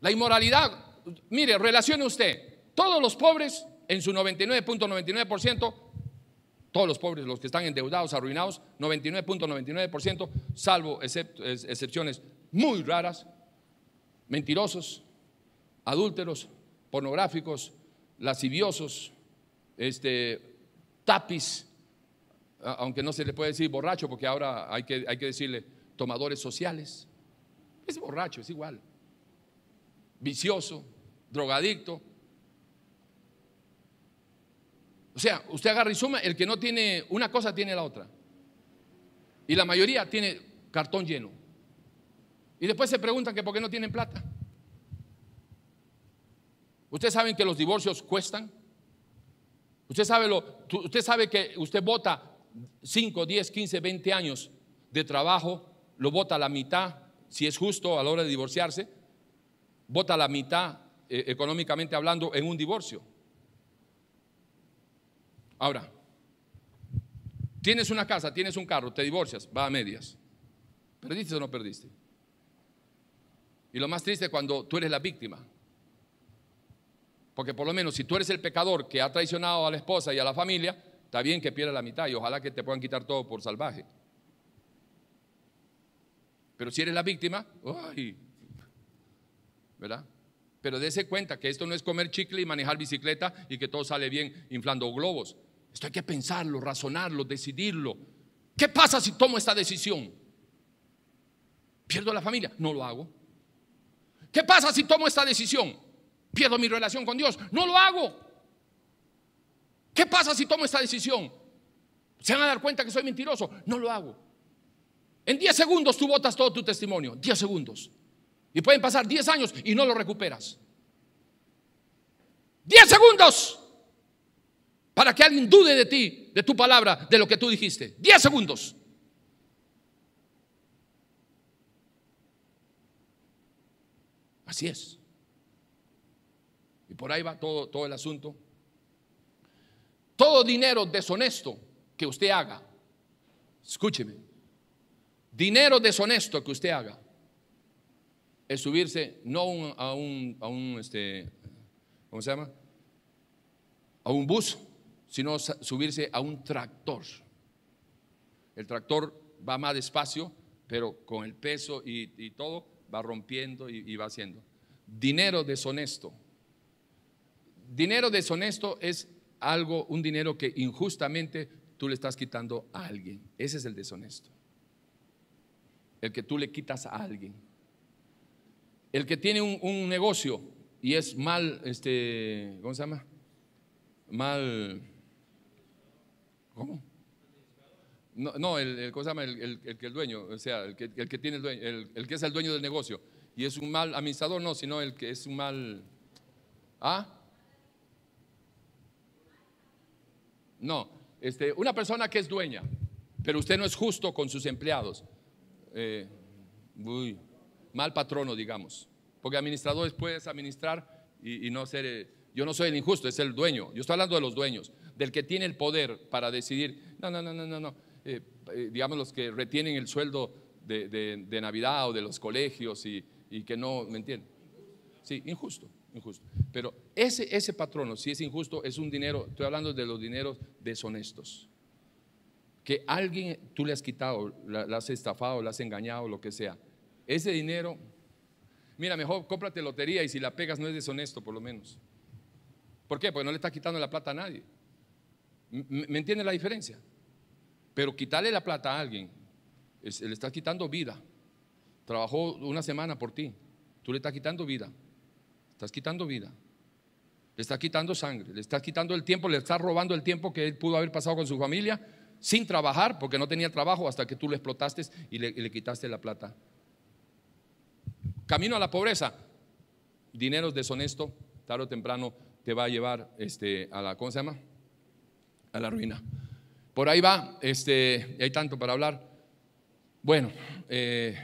La inmoralidad, mire, relacione usted, todos los pobres, en su 99.99%, todos los pobres, los que están endeudados, arruinados, 99.99%, salvo excepciones muy raras, mentirosos, adúlteros, pornográficos, lasciviosos, este, tapis, aunque no se le puede decir borracho, porque ahora hay que, hay que decirle tomadores sociales. Es borracho, es igual vicioso, drogadicto. O sea, usted agarra y suma, el que no tiene una cosa tiene la otra. Y la mayoría tiene cartón lleno. Y después se preguntan que por qué no tienen plata. Ustedes saben que los divorcios cuestan. Usted sabe, usted sabe que usted vota 5, 10, 15, 20 años de trabajo, lo vota a la mitad, si es justo a la hora de divorciarse vota la mitad eh, económicamente hablando en un divorcio. Ahora, tienes una casa, tienes un carro, te divorcias, va a medias. ¿Perdiste o no perdiste? Y lo más triste es cuando tú eres la víctima. Porque por lo menos si tú eres el pecador que ha traicionado a la esposa y a la familia, está bien que pierdas la mitad y ojalá que te puedan quitar todo por salvaje. Pero si eres la víctima, ¡ay! ¿verdad? Pero dése cuenta que esto no es comer chicle y manejar bicicleta y que todo sale bien inflando globos. Esto hay que pensarlo, razonarlo, decidirlo. ¿Qué pasa si tomo esta decisión? ¿Pierdo la familia? No lo hago. ¿Qué pasa si tomo esta decisión? ¿Pierdo mi relación con Dios? No lo hago. ¿Qué pasa si tomo esta decisión? ¿Se van a dar cuenta que soy mentiroso? No lo hago. En 10 segundos tú votas todo tu testimonio. 10 segundos. Y pueden pasar 10 años y no lo recuperas. 10 segundos para que alguien dude de ti, de tu palabra, de lo que tú dijiste. 10 segundos. Así es. Y por ahí va todo, todo el asunto. Todo dinero deshonesto que usted haga, escúcheme, dinero deshonesto que usted haga, es subirse no a un, un este, ¿cómo se llama? A un bus, sino subirse a un tractor. El tractor va más despacio, pero con el peso y, todo va rompiendo y, y va haciendo. Dinero deshonesto. Dinero deshonesto es algo, un dinero que injustamente tú le estás quitando a alguien. Ese es el deshonesto. El que tú le quitas a alguien. El que tiene un, negocio y es mal, este, ¿cómo se llama? Mal, ¿cómo? No, el, ¿cómo se llama? El, que el dueño, o sea, el que, tiene el que es el dueño del negocio y es un mal administrador, no, sino el que es un mal, ¿ah? No, este, una persona que es dueña, pero usted no es justo con sus empleados. Eh, uy mal patrono, digamos. Porque administradores puedes administrar y, no ser... Eh, yo no soy el injusto, es el dueño. Yo estoy hablando de los dueños, del que tiene el poder para decidir, no, no, no, no, no, no. Eh, eh, digamos los que retienen el sueldo de, Navidad o de los colegios y, que no, ¿me entienden? Sí, injusto, injusto. Pero ese, ese patrono, si es injusto, es un dinero, estoy hablando de los dineros deshonestos. Que alguien, tú le has quitado, le has estafado, le has engañado, lo que sea ese dinero, mira, mejor cómprate lotería y si la pegas no es deshonesto, por lo menos. ¿Por qué? Porque no le está quitando la plata a nadie. ¿Me entiende la diferencia? Pero quitarle la plata a alguien, le estás quitando vida. Trabajó una semana por ti, tú le estás quitando vida. Estás quitando vida. Le estás quitando sangre, le estás quitando el tiempo, le estás robando el tiempo que él pudo haber pasado con su familia sin trabajar, porque no tenía trabajo hasta que tú le explotaste y le quitaste la plata Camino a la pobreza. Dinero deshonesto, tarde o temprano te va a llevar este, a la, ¿cómo se llama? A la ruina. Por ahí va, este, hay tanto para hablar. Bueno, eh,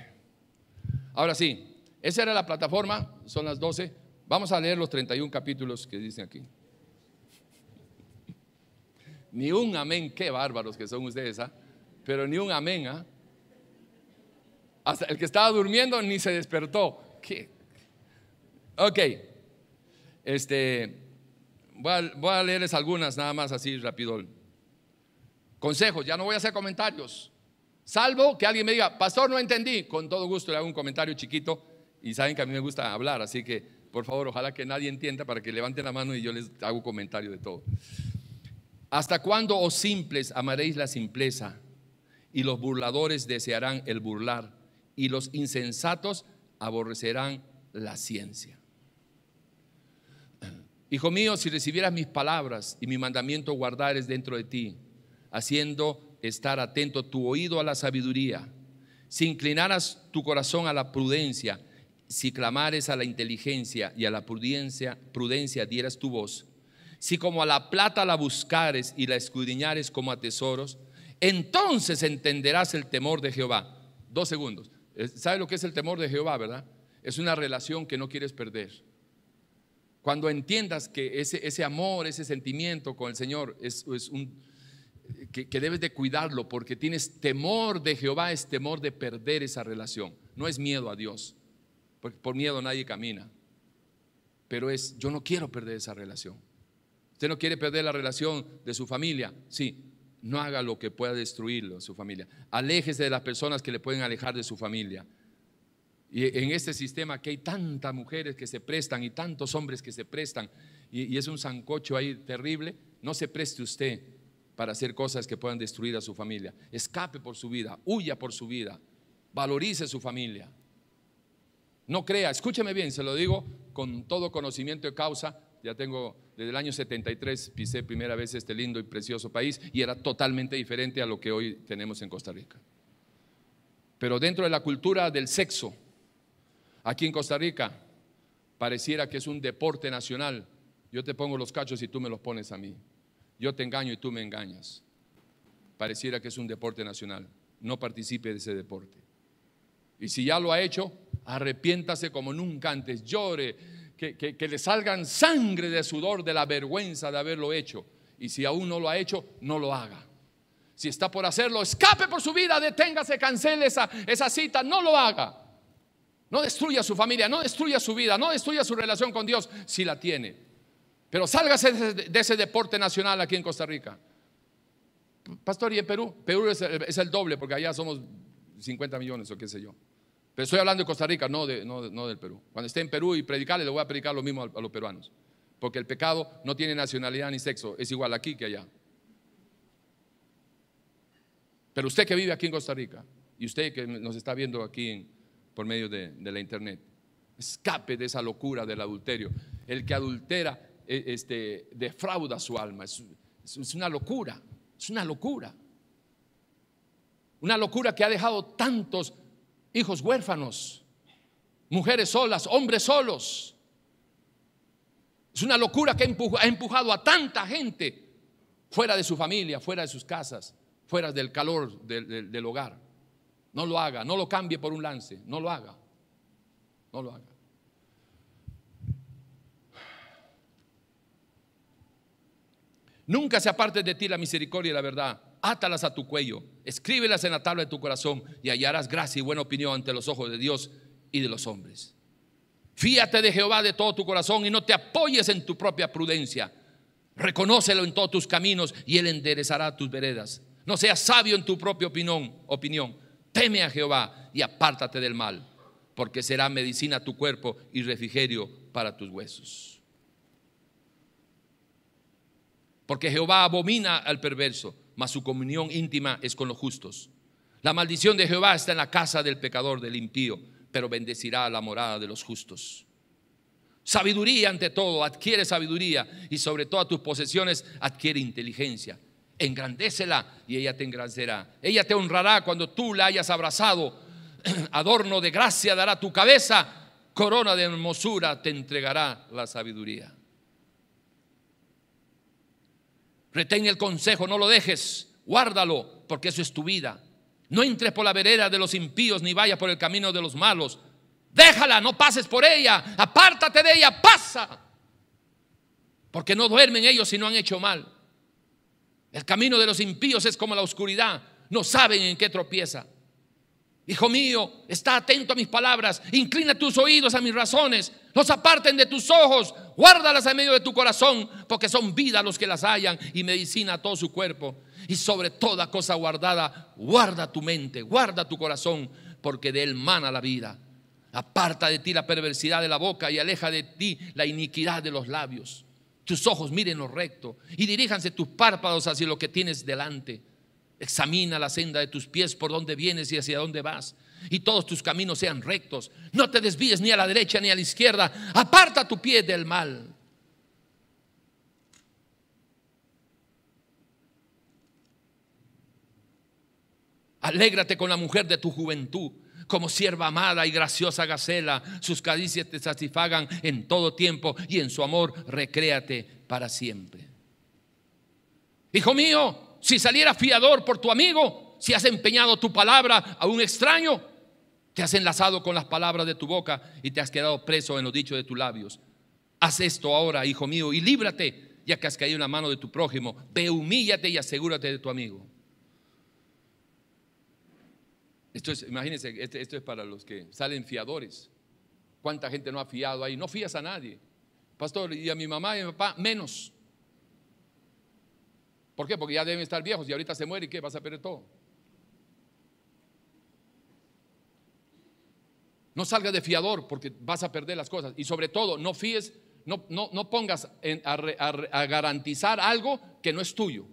ahora sí, esa era la plataforma, son las 12. Vamos a leer los 31 capítulos que dicen aquí. Ni un amén, qué bárbaros que son ustedes, ¿ah? Pero ni un amén, ¿ah? Hasta el que estaba durmiendo ni se despertó. Ok. Este, voy a, voy a leerles algunas nada más así rápido. Consejos, ya no voy a hacer comentarios. Salvo que alguien me diga, pastor, no entendí. Con todo gusto le hago un comentario chiquito y saben que a mí me gusta hablar, así que por favor, ojalá que nadie entienda para que levanten la mano y yo les hago comentario de todo. ¿Hasta cuándo os oh simples amaréis la simpleza y los burladores desearán el burlar? y los insensatos aborrecerán la ciencia. Hijo mío, si recibieras mis palabras y mi mandamiento guardares dentro de ti, haciendo estar atento tu oído a la sabiduría, si inclinaras tu corazón a la prudencia, si clamares a la inteligencia y a la prudencia, prudencia dieras tu voz, si como a la plata la buscares y la escudriñares como a tesoros, entonces entenderás el temor de Jehová. Dos segundos. ¿Sabe lo que es el temor de Jehová, verdad? Es una relación que no quieres perder. Cuando entiendas que ese, ese amor, ese sentimiento con el Señor es, un, que, que, debes de cuidarlo porque tienes temor de Jehová, es temor de perder esa relación. No es miedo a Dios, porque por miedo nadie camina. Pero es, yo no quiero perder esa relación. Usted no quiere perder la relación de su familia, sí, no haga lo que pueda destruirlo, su familia. Aléjese de las personas que le pueden alejar de su familia. Y en este sistema que hay tantas mujeres que se prestan y tantos hombres que se prestan, y, y es un zancocho ahí terrible, no se preste usted para hacer cosas que puedan destruir a su familia. Escape por su vida, huya por su vida, valorice su familia. No crea, escúcheme bien, se lo digo con todo conocimiento de causa, ya tengo, desde el año 73 pisé primera vez este lindo y precioso país y era totalmente diferente a lo que hoy tenemos en Costa Rica. Pero dentro de la cultura del sexo, aquí en Costa Rica, pareciera que es un deporte nacional. Yo te pongo los cachos y tú me los pones a mí. Yo te engaño y tú me engañas. Pareciera que es un deporte nacional. No participe de ese deporte. Y si ya lo ha hecho, arrepiéntase como nunca antes, llore, que, le salgan sangre de sudor de la vergüenza de haberlo hecho. Y si aún no lo ha hecho, no lo haga. Si está por hacerlo, escape por su vida, deténgase, cancele esa, esa cita, no lo haga. No destruya su familia, no destruya su vida, no destruya su relación con Dios si la tiene. Pero sálgase de ese deporte nacional aquí en Costa Rica. Pastor, y en Perú, Perú es el doble, porque allá somos 50 millones o qué sé yo. Pero estoy hablando de Costa Rica, no, del Perú. Cuando esté en Perú y predicarle, le voy a predicar lo mismo a, los peruanos. Porque el pecado no tiene nacionalidad ni sexo, es igual aquí que allá. Pero usted que vive aquí en Costa Rica y usted que nos está viendo aquí por medio de, la internet, escape de esa locura del adulterio. El que adultera e, este, defrauda su alma. es una locura, es una locura. Una locura que ha dejado tantos hijos huérfanos, mujeres solas, hombres solos. Es una locura que ha empujado a tanta gente fuera de su familia, fuera de sus casas, fuera del calor del, hogar. No lo haga, no lo cambie por un lance, no lo haga, no lo haga. Nunca se aparte de ti la misericordia y la verdad átalas a tu cuello, escríbelas en la tabla de tu corazón y hallarás gracia y buena opinión ante los ojos de Dios y de los hombres. Fíate de Jehová de todo tu corazón y no te apoyes en tu propia prudencia. Reconócelo en todos tus caminos y Él enderezará tus veredas. No seas sabio en tu propia opinión, opinión. Teme a Jehová y apártate del mal, porque será medicina tu cuerpo y refrigerio para tus huesos. Porque Jehová abomina al perverso mas su comunión íntima es con los justos. La maldición de Jehová está en la casa del pecador, del impío, pero bendecirá la morada de los justos. Sabiduría ante todo, adquiere sabiduría y sobre todas tus posesiones adquiere inteligencia. Engrandécela y ella te engrandecerá. Ella te honrará cuando tú la hayas abrazado. Adorno de gracia dará tu cabeza, corona de hermosura te entregará la sabiduría. Retén el consejo, no lo dejes, guárdalo, porque eso es tu vida. No entres por la vereda de los impíos, ni vayas por el camino de los malos. Déjala, no pases por ella, apártate de ella, pasa. Porque no duermen ellos si no han hecho mal. El camino de los impíos es como la oscuridad, no saben en qué tropieza. Hijo mío, está atento a mis palabras, inclina tus oídos a mis razones, los aparten de tus ojos, guárdalas en medio de tu corazón, porque son vida los que las hallan y medicina a todo su cuerpo. Y sobre toda cosa guardada, guarda tu mente, guarda tu corazón, porque de él mana la vida. Aparta de ti la perversidad de la boca y aleja de ti la iniquidad de los labios. Tus ojos miren lo recto y diríjanse tus párpados hacia lo que tienes delante Examina la senda de tus pies, por dónde vienes y hacia dónde vas. Y todos tus caminos sean rectos. No te desvíes ni a la derecha ni a la izquierda. Aparta tu pie del mal. Alégrate con la mujer de tu juventud, como sierva amada y graciosa Gacela. Sus caricias te satisfagan en todo tiempo y en su amor recréate para siempre. Hijo mío, si saliera fiador por tu amigo, si has empeñado tu palabra a un extraño, te has enlazado con las palabras de tu boca y te has quedado preso en lo dicho de tus labios. Haz esto ahora, hijo mío, y líbrate, ya que has caído en la mano de tu prójimo. Ve, humíllate y asegúrate de tu amigo. Esto es, imagínense, este, esto es para los que salen fiadores. ¿Cuánta gente no ha fiado ahí? No fías a nadie. Pastor, y a mi mamá y a mi papá, menos. ¿Por qué? Porque ya deben estar viejos y ahorita se muere y qué, vas a perder todo. No salgas de fiador porque vas a perder las cosas. Y sobre todo, no fíes, no, no, no pongas a, a, garantizar algo que no es tuyo.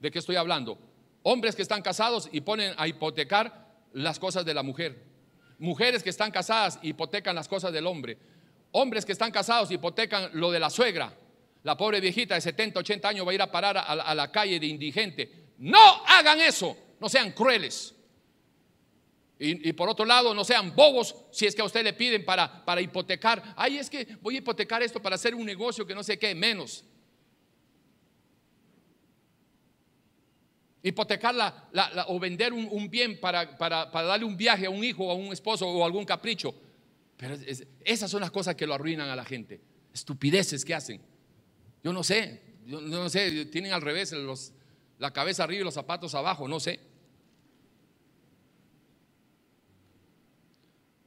¿De qué estoy hablando? Hombres que están casados y ponen a hipotecar las cosas de la mujer. Mujeres que están casadas hipotecan las cosas del hombre. Hombres que están casados hipotecan lo de la suegra la pobre viejita de 70, 80 años va a ir a parar a, la calle de indigente. No hagan eso, no sean crueles. Y, por otro lado, no sean bobos si es que a usted le piden para, para hipotecar. Ay, es que voy a hipotecar esto para hacer un negocio que no sé qué, menos. Hipotecar o vender un, bien para, darle un viaje a un hijo, o a un esposo o algún capricho. Pero esas son las cosas que lo arruinan a la gente. Estupideces que hacen. Yo no sé, yo no sé, tienen al revés la cabeza arriba y los zapatos abajo, no sé.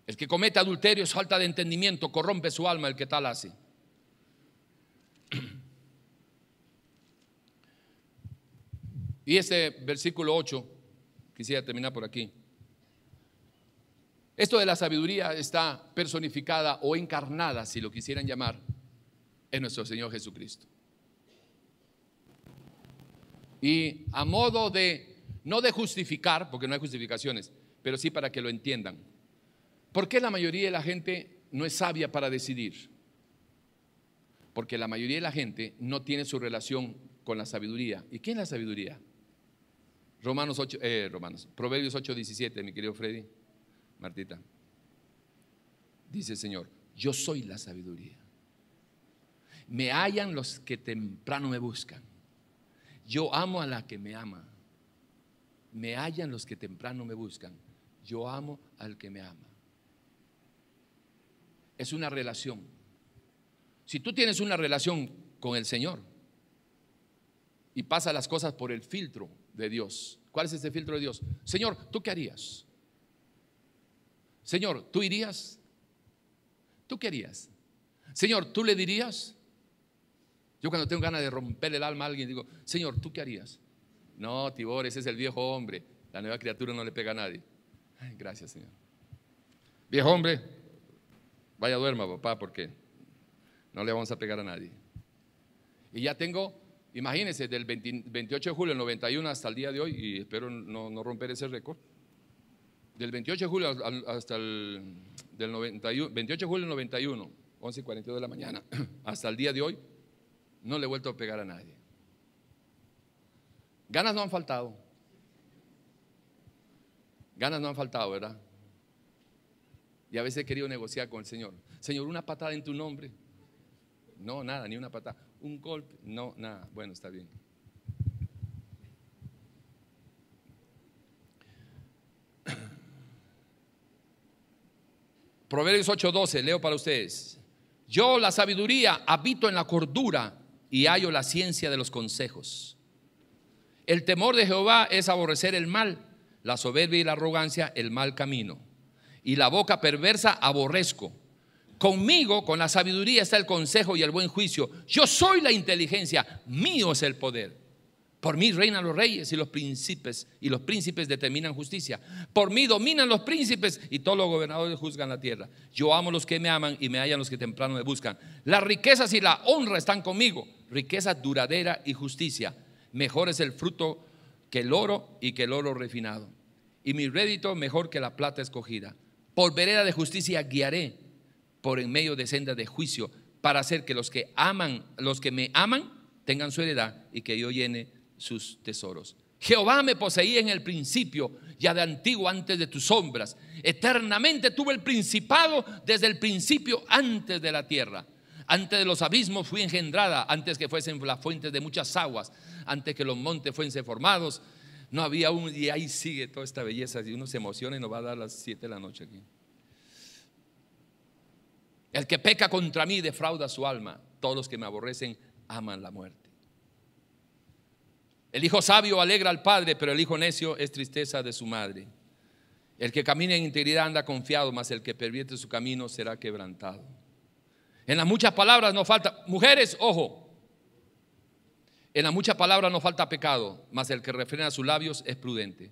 El que comete adulterio es falta de entendimiento, corrompe su alma el que tal hace. Y este versículo 8, quisiera terminar por aquí. Esto de la sabiduría está personificada o encarnada, si lo quisieran llamar, es nuestro Señor Jesucristo. Y a modo de, no de justificar, porque no hay justificaciones, pero sí para que lo entiendan. ¿Por qué la mayoría de la gente no es sabia para decidir? Porque la mayoría de la gente no tiene su relación con la sabiduría. ¿Y qué es la sabiduría? Romanos 8, eh, Romanos, Proverbios 8, 17, mi querido Freddy, Martita. Dice el Señor, yo soy la sabiduría. Me hallan los que temprano me buscan. Yo amo a la que me ama. Me hallan los que temprano me buscan. Yo amo al que me ama. Es una relación. Si tú tienes una relación con el Señor y pasa las cosas por el filtro de Dios, ¿cuál es ese filtro de Dios? Señor, ¿tú qué harías? Señor, ¿tú irías? ¿Tú qué harías? Señor, ¿tú le dirías? Yo cuando tengo ganas de romper el alma a alguien, digo, Señor, ¿tú qué harías? No, Tibor, ese es el viejo hombre. La nueva criatura no le pega a nadie. gracias, Señor. Viejo hombre, vaya duerma, papá, porque no le vamos a pegar a nadie. Y ya tengo, imagínense, del 28 de julio del 91 hasta el día de hoy, y espero no, romper ese récord, del 28 de julio hasta el del 91, 28 de julio del 91, 11 y 42 de la mañana, hasta el día de hoy, no le he vuelto a pegar a nadie. Ganas no han faltado. Ganas no han faltado, ¿verdad? Y a veces he querido negociar con el Señor. Señor, una patada en tu nombre. No, nada, ni una patada. Un golpe. No, nada. Bueno, está bien. Proverbios 8:12, leo para ustedes. Yo, la sabiduría, habito en la cordura y hallo la ciencia de los consejos. El temor de Jehová es aborrecer el mal, la soberbia y la arrogancia, el mal camino. Y la boca perversa aborrezco. Conmigo, con la sabiduría está el consejo y el buen juicio. Yo soy la inteligencia, mío es el poder. Por mí reinan los reyes y los príncipes, y los príncipes determinan justicia. Por mí dominan los príncipes y todos los gobernadores juzgan la tierra. Yo amo los que me aman y me hallan los que temprano me buscan. Las riquezas y la honra están conmigo riqueza duradera y justicia. Mejor es el fruto que el oro y que el oro refinado. Y mi rédito mejor que la plata escogida. Por vereda de justicia guiaré, por en medio de senda de juicio, para hacer que los que aman, los que me aman, tengan su heredad y que yo llene sus tesoros. Jehová me poseía en el principio, ya de antiguo, antes de tus sombras. Eternamente tuve el principado desde el principio, antes de la tierra. Antes de los abismos fui engendrada, antes que fuesen las fuentes de muchas aguas, antes que los montes fuesen formados. No había un, y ahí sigue toda esta belleza. Y uno se emociona y nos va a dar las 7 de la noche aquí. El que peca contra mí defrauda su alma. Todos los que me aborrecen aman la muerte. El hijo sabio alegra al padre, pero el hijo necio es tristeza de su madre. El que camina en integridad anda confiado, mas el que pervierte su camino será quebrantado. En las muchas palabras no falta. Mujeres, ojo. En las muchas palabras no falta pecado, mas el que refrena sus labios es prudente.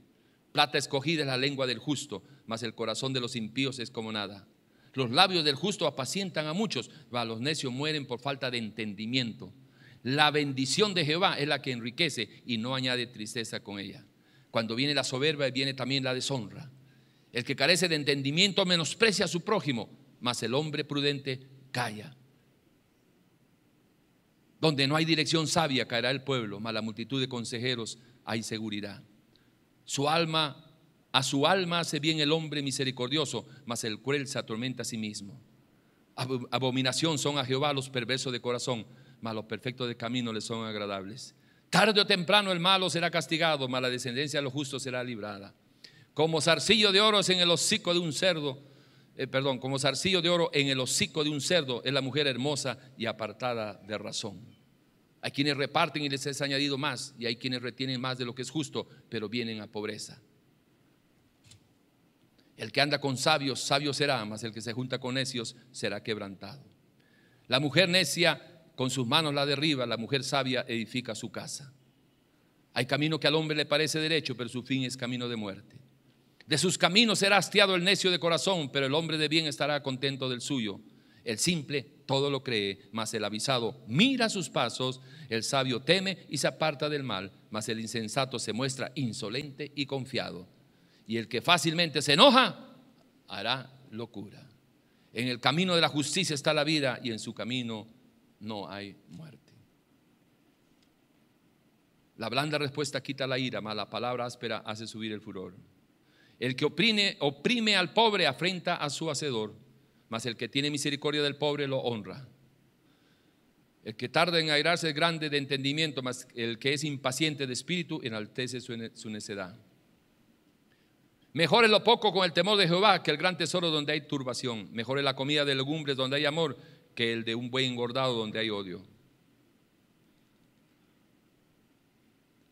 Plata escogida es la lengua del justo, mas el corazón de los impíos es como nada. Los labios del justo apacientan a muchos, mas los necios mueren por falta de entendimiento. La bendición de Jehová es la que enriquece y no añade tristeza con ella. Cuando viene la soberbia, viene también la deshonra. El que carece de entendimiento menosprecia a su prójimo, mas el hombre prudente calla. Donde no hay dirección sabia caerá el pueblo, mas la multitud de consejeros hay seguridad. Su alma, a su alma hace bien el hombre misericordioso, mas el cruel se atormenta a sí mismo. Abominación son a Jehová los perversos de corazón, mas los perfectos de camino les son agradables. Tarde o temprano el malo será castigado, mas la descendencia de los justos será librada. Como zarcillo de oro es en el hocico de un cerdo, eh, perdón, como zarcillo de oro en el hocico de un cerdo es la mujer hermosa y apartada de razón. Hay quienes reparten y les es añadido más, y hay quienes retienen más de lo que es justo, pero vienen a pobreza. El que anda con sabios, sabio será, mas el que se junta con necios será quebrantado. La mujer necia con sus manos la derriba, la mujer sabia edifica su casa. Hay camino que al hombre le parece derecho, pero su fin es camino de muerte. De sus caminos será hastiado el necio de corazón, pero el hombre de bien estará contento del suyo. El simple todo lo cree, mas el avisado mira sus pasos, el sabio teme y se aparta del mal, mas el insensato se muestra insolente y confiado. Y el que fácilmente se enoja, hará locura. En el camino de la justicia está la vida y en su camino no hay muerte. La blanda respuesta quita la ira, mas la palabra áspera hace subir el furor. El que oprime, al pobre afrenta a su hacedor, mas el que tiene misericordia del pobre lo honra. El que tarda en airarse es grande de entendimiento, mas el que es impaciente de espíritu enaltece su, necedad. Mejor es lo poco con el temor de Jehová que el gran tesoro donde hay turbación. Mejor es la comida de legumbres donde hay amor que el de un buen engordado donde hay odio.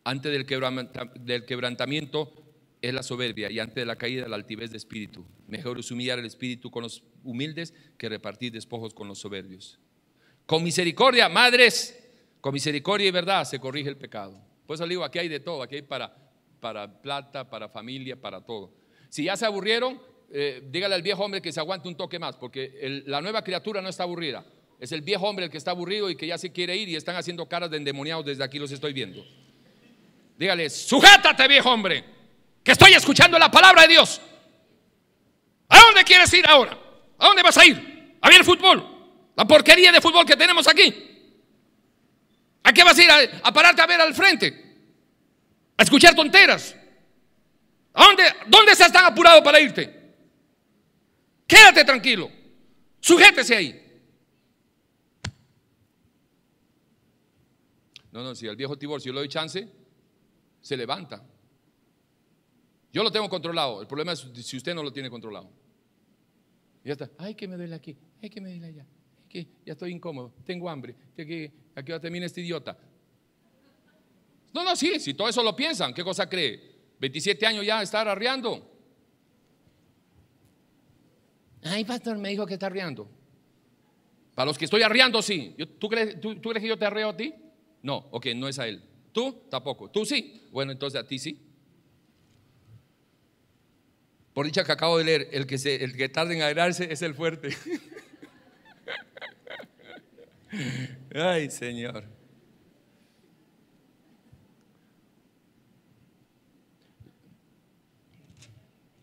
Antes del quebrantamiento es la soberbia y antes de la caída la altivez de espíritu. Mejor es humillar el espíritu con los humildes que repartir despojos con los soberbios. Con misericordia, madres, con misericordia y verdad se corrige el pecado. Por eso digo, aquí hay de todo, aquí hay para, para plata, para familia, para todo. Si ya se aburrieron, eh, dígale al viejo hombre que se aguante un toque más, porque la nueva criatura no está aburrida. Es el viejo hombre el que está aburrido y que ya se quiere ir y están haciendo caras de endemoniados, desde aquí los estoy viendo. Dígale, sujétate viejo hombre que estoy escuchando la palabra de Dios. ¿A dónde quieres ir ahora? ¿A dónde vas a ir? ¿A ver el fútbol? La porquería de fútbol que tenemos aquí. ¿A qué vas a ir? A, pararte a ver al frente. A escuchar tonteras. ¿A dónde, dónde estás tan apurado para irte? Quédate tranquilo. Sujétese ahí. No, no, si el viejo Tibor, si yo le doy chance, se levanta. Yo lo tengo controlado. El problema es si usted no lo tiene controlado. ya está. Ay, que me duele aquí. Ay, que me duele allá. que ya estoy incómodo. Tengo hambre. Que aquí, va a terminar este idiota. No, no, sí. Si todo eso lo piensan, ¿qué cosa cree? 27 años ya estar arreando. Ay, pastor, me dijo que está arreando. Para los que estoy arreando, sí. ¿Tú crees, tú, ¿Tú crees que yo te arreo a ti? No, ok, no es a él. ¿Tú? Tampoco. ¿Tú sí? Bueno, entonces a ti sí. Por dicha que acabo de leer, el que, se, el que tarda en agradarse es el fuerte. Ay, Señor.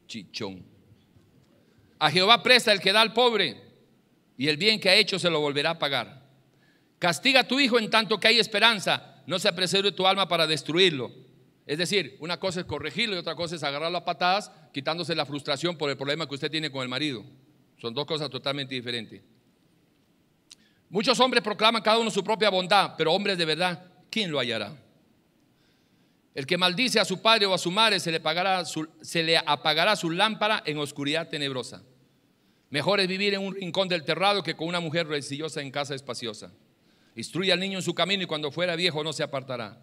Chichón. A Jehová presta el que da al pobre, y el bien que ha hecho se lo volverá a pagar. Castiga a tu hijo en tanto que hay esperanza. No se apresure tu alma para destruirlo es decir, una cosa es corregirlo y otra cosa es agarrarlo a patadas, quitándose la frustración por el problema que usted tiene con el marido. Son dos cosas totalmente diferentes. Muchos hombres proclaman cada uno su propia bondad, pero hombres de verdad, ¿quién lo hallará? El que maldice a su padre o a su madre se le, se le apagará su lámpara en oscuridad tenebrosa. Mejor es vivir en un rincón del terrado que con una mujer rencillosa en casa espaciosa. Instruye al niño en su camino y cuando fuera viejo no se apartará.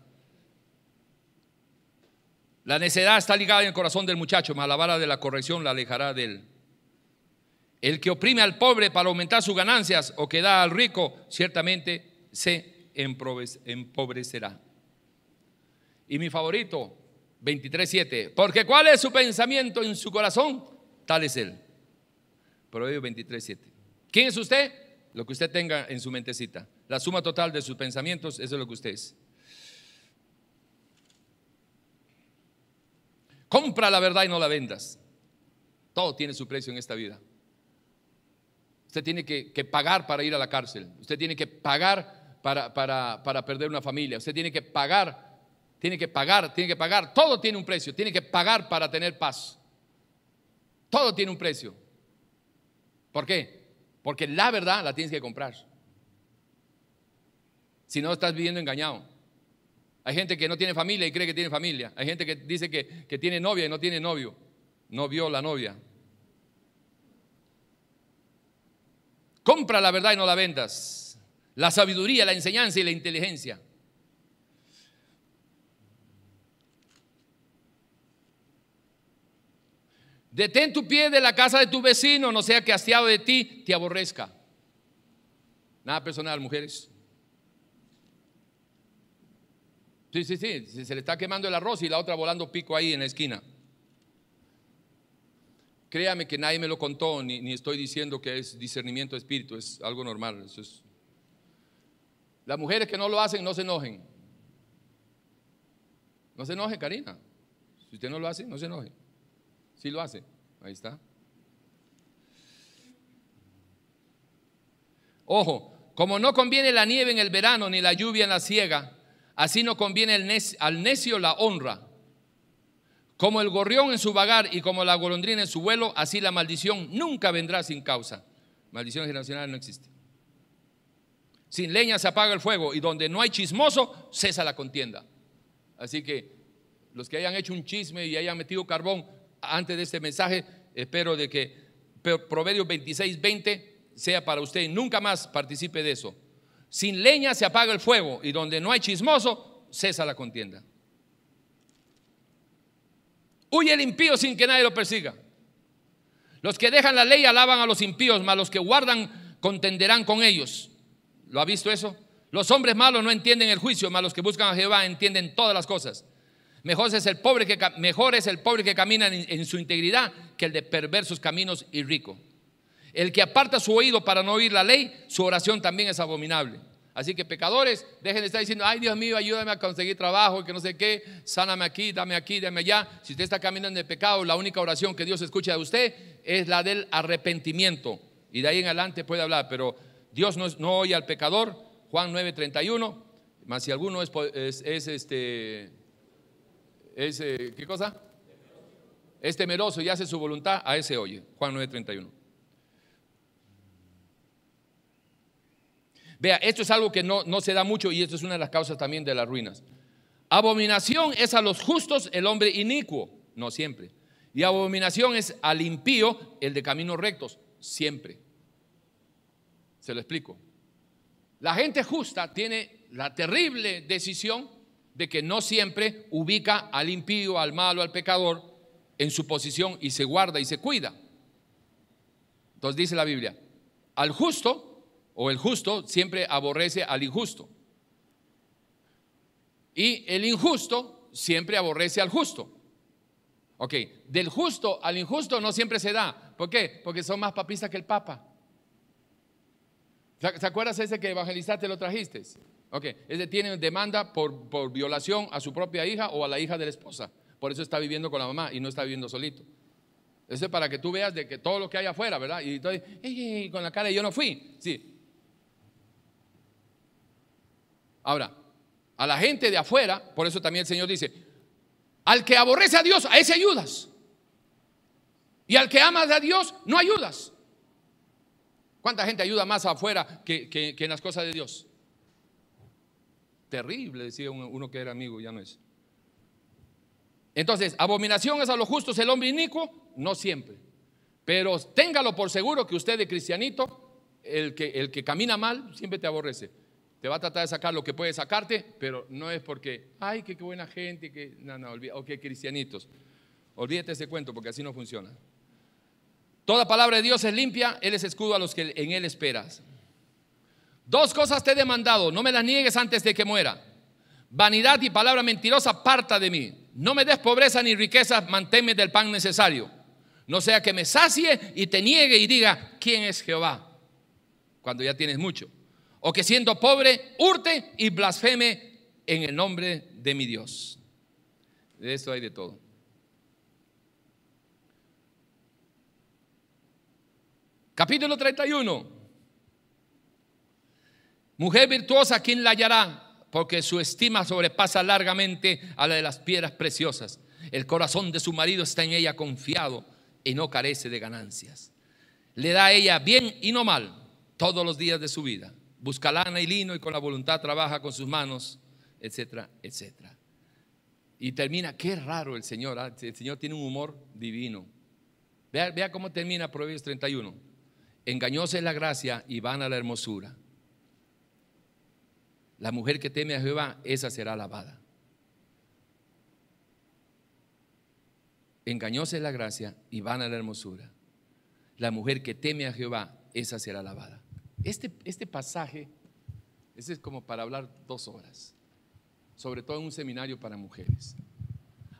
La necedad está ligada en el corazón del muchacho, mas la vara de la corrección la alejará de él. El que oprime al pobre para aumentar sus ganancias o que da al rico, ciertamente se empobrecerá. Y mi favorito, 23.7, porque cuál es su pensamiento en su corazón, tal es él. Proverbio 23.7. ¿Quién es usted? Lo que usted tenga en su mentecita. La suma total de sus pensamientos, eso es lo que usted es. Compra la verdad y no la vendas. Todo tiene su precio en esta vida. Usted tiene que, pagar para ir a la cárcel. Usted tiene que pagar para, para perder una familia. Usted tiene que pagar, tiene que pagar, tiene que pagar. Todo tiene un precio. Tiene que pagar para tener paz. Todo tiene un precio. ¿Por qué? Porque la verdad la tienes que comprar. Si no, estás viviendo engañado. Hay gente que no tiene familia y cree que tiene familia. Hay gente que dice que, tiene novia y no tiene novio. No vio la novia. Compra la verdad y no la vendas. La sabiduría, la enseñanza y la inteligencia. Detén tu pie de la casa de tu vecino, no sea que hastiado de ti te aborrezca. Nada personal, mujeres. Sí, sí, sí, se le está quemando el arroz y la otra volando pico ahí en la esquina. Créame que nadie me lo contó, ni, estoy diciendo que es discernimiento de espíritu, es algo normal. Las mujeres que no lo hacen, no se enojen. No se enoje, Karina. Si usted no lo hace, no se enoje. Si lo hace, ahí está. Ojo, como no conviene la nieve en el verano ni la lluvia en la siega, Así no conviene al necio, la honra. Como el gorrión en su vagar y como la golondrina en su vuelo, así la maldición nunca vendrá sin causa. Maldición generacionales no existe. Sin leña se apaga el fuego y donde no hay chismoso, cesa la contienda. Así que los que hayan hecho un chisme y hayan metido carbón antes de este mensaje, espero de que Proverbios 26, 20 sea para usted. y Nunca más participe de eso. Sin leña se apaga el fuego y donde no hay chismoso, cesa la contienda. Huye el impío sin que nadie lo persiga. Los que dejan la ley alaban a los impíos, mas los que guardan contenderán con ellos. ¿Lo ha visto eso? Los hombres malos no entienden el juicio, mas los que buscan a Jehová entienden todas las cosas. Mejor es el pobre que, mejor es el pobre que camina en su integridad que el de perversos caminos y rico. El que aparta su oído para no oír la ley, su oración también es abominable. Así que pecadores, dejen de estar diciendo, ay Dios mío, ayúdame a conseguir trabajo, que no sé qué, sáname aquí, dame aquí, dame allá. Si usted está caminando en pecado, la única oración que Dios escucha de usted es la del arrepentimiento. Y de ahí en adelante puede hablar, pero Dios no, oye al pecador. Juan 9:31, más si alguno es, este, es, eh, ¿qué cosa? Es temeroso y hace su voluntad, a ese oye. Juan 9:31. Vea, esto es algo que no, no se da mucho y esto es una de las causas también de las ruinas. Abominación es a los justos el hombre inicuo, no siempre. Y abominación es al impío el de caminos rectos, siempre. Se lo explico. La gente justa tiene la terrible decisión de que no siempre ubica al impío, al malo, al pecador en su posición y se guarda y se cuida. Entonces dice la Biblia, al justo o el justo siempre aborrece al injusto. Y el injusto siempre aborrece al justo. Ok, del justo al injusto no siempre se da. ¿Por qué? Porque son más papistas que el Papa. ¿Se acuerdas ese que evangelizaste lo trajiste? Ok, ese tiene demanda por, por violación a su propia hija o a la hija de la esposa. Por eso está viviendo con la mamá y no está viviendo solito. Eso es para que tú veas de que todo lo que hay afuera, ¿verdad? Y entonces, con la cara yo no fui. Sí, Ahora, a la gente de afuera, por eso también el Señor dice, al que aborrece a Dios, a ese ayudas. Y al que amas a Dios, no ayudas. ¿Cuánta gente ayuda más afuera que, en las cosas de Dios? Terrible, decía uno, que era amigo, ya no es. Entonces, abominación es a los justos el hombre inicuo, no siempre. Pero téngalo por seguro que usted de cristianito, el que, el que camina mal, siempre te aborrece. Te va a tratar de sacar lo que puede sacarte, pero no es porque, ay, qué, buena gente, que, no, no, olvida, o que cristianitos. Olvídate ese cuento porque así no funciona. Toda palabra de Dios es limpia, Él es escudo a los que en Él esperas. Dos cosas te he demandado, no me las niegues antes de que muera. Vanidad y palabra mentirosa, parta de mí. No me des pobreza ni riqueza, manténme del pan necesario. No sea que me sacie y te niegue y diga, ¿quién es Jehová? Cuando ya tienes mucho o que siendo pobre hurte y blasfeme en el nombre de mi Dios. De eso hay de todo. Capítulo 31. Mujer virtuosa, ¿quién la hallará? Porque su estima sobrepasa largamente a la de las piedras preciosas. El corazón de su marido está en ella confiado y no carece de ganancias. Le da a ella bien y no mal todos los días de su vida busca lana y lino y con la voluntad trabaja con sus manos, etcétera, etcétera. Y termina, qué raro el Señor, ah, el Señor tiene un humor divino. Vea, cómo termina Proverbios 31. Engañosa es la gracia y van a la hermosura. La mujer que teme a Jehová, esa será alabada. Engañosa es la gracia y van a la hermosura. La mujer que teme a Jehová, esa será alabada. Este, este, pasaje, ese es como para hablar dos horas, sobre todo en un seminario para mujeres.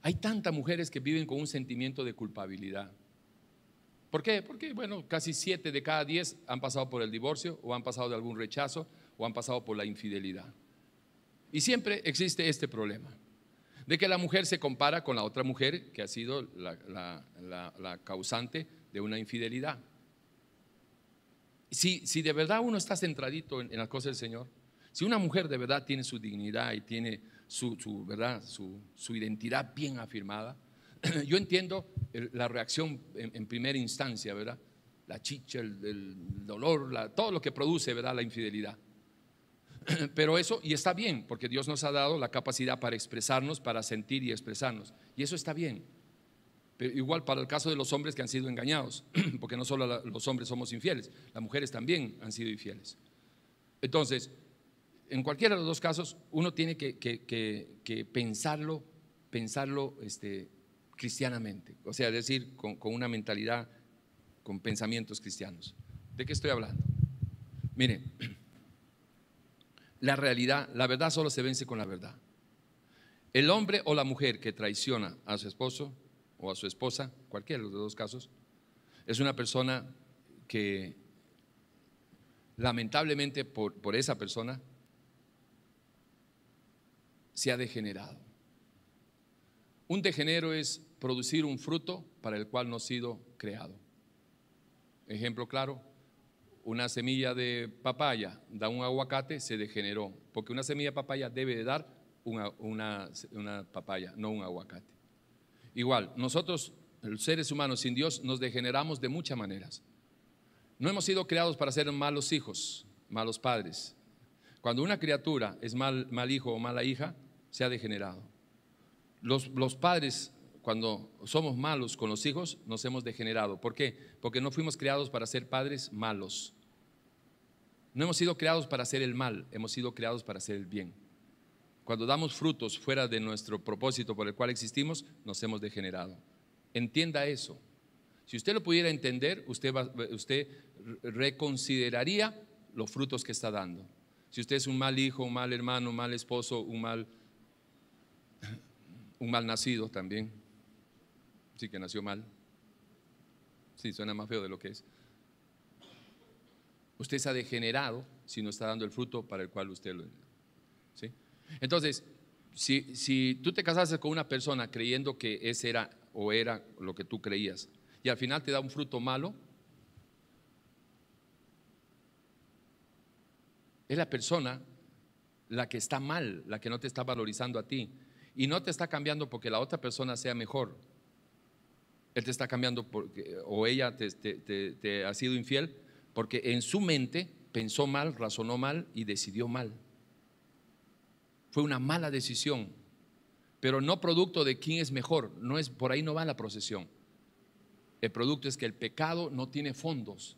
Hay tantas mujeres que viven con un sentimiento de culpabilidad. ¿Por qué? Porque, bueno, casi siete de cada diez han pasado por el divorcio o han pasado de algún rechazo o han pasado por la infidelidad. Y siempre existe este problema, de que la mujer se compara con la otra mujer que ha sido la causante de una infidelidad si, de verdad uno está centradito en, en las cosas del Señor, si una mujer de verdad tiene su dignidad y tiene su, ¿verdad? Su, identidad bien afirmada, yo entiendo la reacción en, primera instancia, ¿verdad? La chicha, el, dolor, todo lo que produce, ¿verdad? La infidelidad. Pero eso, y está bien, porque Dios nos ha dado la capacidad para expresarnos, para sentir y expresarnos. Y eso está bien. Pero igual para el caso de los hombres que han sido engañados, porque no solo los hombres somos infieles, las mujeres también han sido infieles. Entonces, en cualquiera de los dos casos, uno tiene que, pensarlo, pensarlo este, cristianamente, o sea, decir con, con una mentalidad, con pensamientos cristianos. ¿De qué estoy hablando? Mire, la realidad, la verdad solo se vence con la verdad. El hombre o la mujer que traiciona a su esposo o a su esposa, cualquiera de los dos casos, es una persona que lamentablemente por, esa persona se ha degenerado. Un degenero es producir un fruto para el cual no ha sido creado. Ejemplo claro, una semilla de papaya da un aguacate, se degeneró, porque una semilla de papaya debe de dar una papaya, no un aguacate. Igual, nosotros, los seres humanos sin Dios, nos degeneramos de muchas maneras. No hemos sido creados para ser malos hijos, malos padres. Cuando una criatura es mal, hijo o mala hija, se ha degenerado. Los, los padres, cuando somos malos con los hijos, nos hemos degenerado. ¿Por qué? Porque no fuimos creados para ser padres malos. No hemos sido creados para hacer el mal, hemos sido creados para hacer el bien. Cuando damos frutos fuera de nuestro propósito por el cual existimos, nos hemos degenerado. Entienda eso. Si usted lo pudiera entender, usted, usted reconsideraría los frutos que está dando. Si usted es un mal hijo, un mal hermano, un mal esposo, un mal, un mal nacido también, sí que nació mal, sí, suena más feo de lo que es. Usted se ha degenerado si no está dando el fruto para el cual usted lo... Entonces, si, tú te casaste con una persona creyendo que ese era o era lo que tú creías, y al final te da un fruto malo, es la persona la que está mal, la que no te está valorizando a ti. Y no te está cambiando porque la otra persona sea mejor. Él te está cambiando o ella te ha sido infiel porque en su mente pensó mal, razonó mal y decidió mal. Fue una mala decisión, pero no producto de quién es mejor, no es por ahí no va la procesión. El producto es que el pecado no tiene fondos,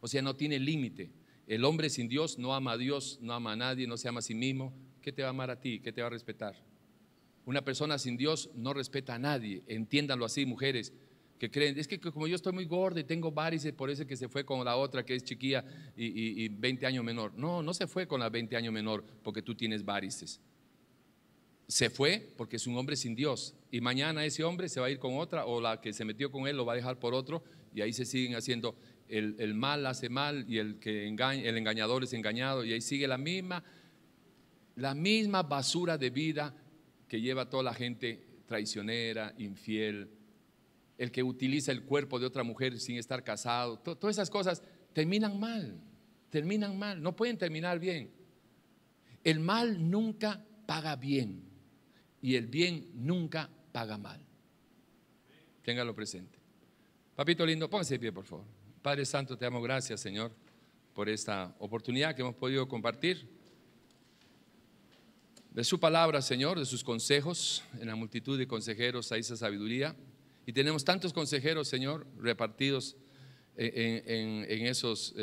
o sea, no tiene límite. El hombre sin Dios no ama a Dios, no ama a nadie, no se ama a sí mismo. ¿Qué te va a amar a ti? ¿Qué te va a respetar? Una persona sin Dios no respeta a nadie. Entiéndanlo así, mujeres que creen, es que como yo estoy muy gordo y tengo varices, por eso que se fue con la otra que es chiquilla y, 20 años menor. No, no se fue con la 20 años menor porque tú tienes varices. Se fue porque es un hombre sin Dios y mañana ese hombre se va a ir con otra o la que se metió con él lo va a dejar por otro y ahí se siguen haciendo el, mal hace mal y el, que el engañador es engañado y ahí sigue la misma, la misma basura de vida que lleva toda la gente traicionera, infiel, el que utiliza el cuerpo de otra mujer sin estar casado, todas esas cosas terminan mal, terminan mal, no pueden terminar bien. El mal nunca paga bien y el bien nunca paga mal. Téngalo presente. Papito lindo, póngase de pie, por favor. Padre Santo, te amo, gracias, Señor, por esta oportunidad que hemos podido compartir de su palabra, Señor, de sus consejos, en la multitud de consejeros a esa sabiduría. Y tenemos tantos consejeros, Señor, repartidos en, esos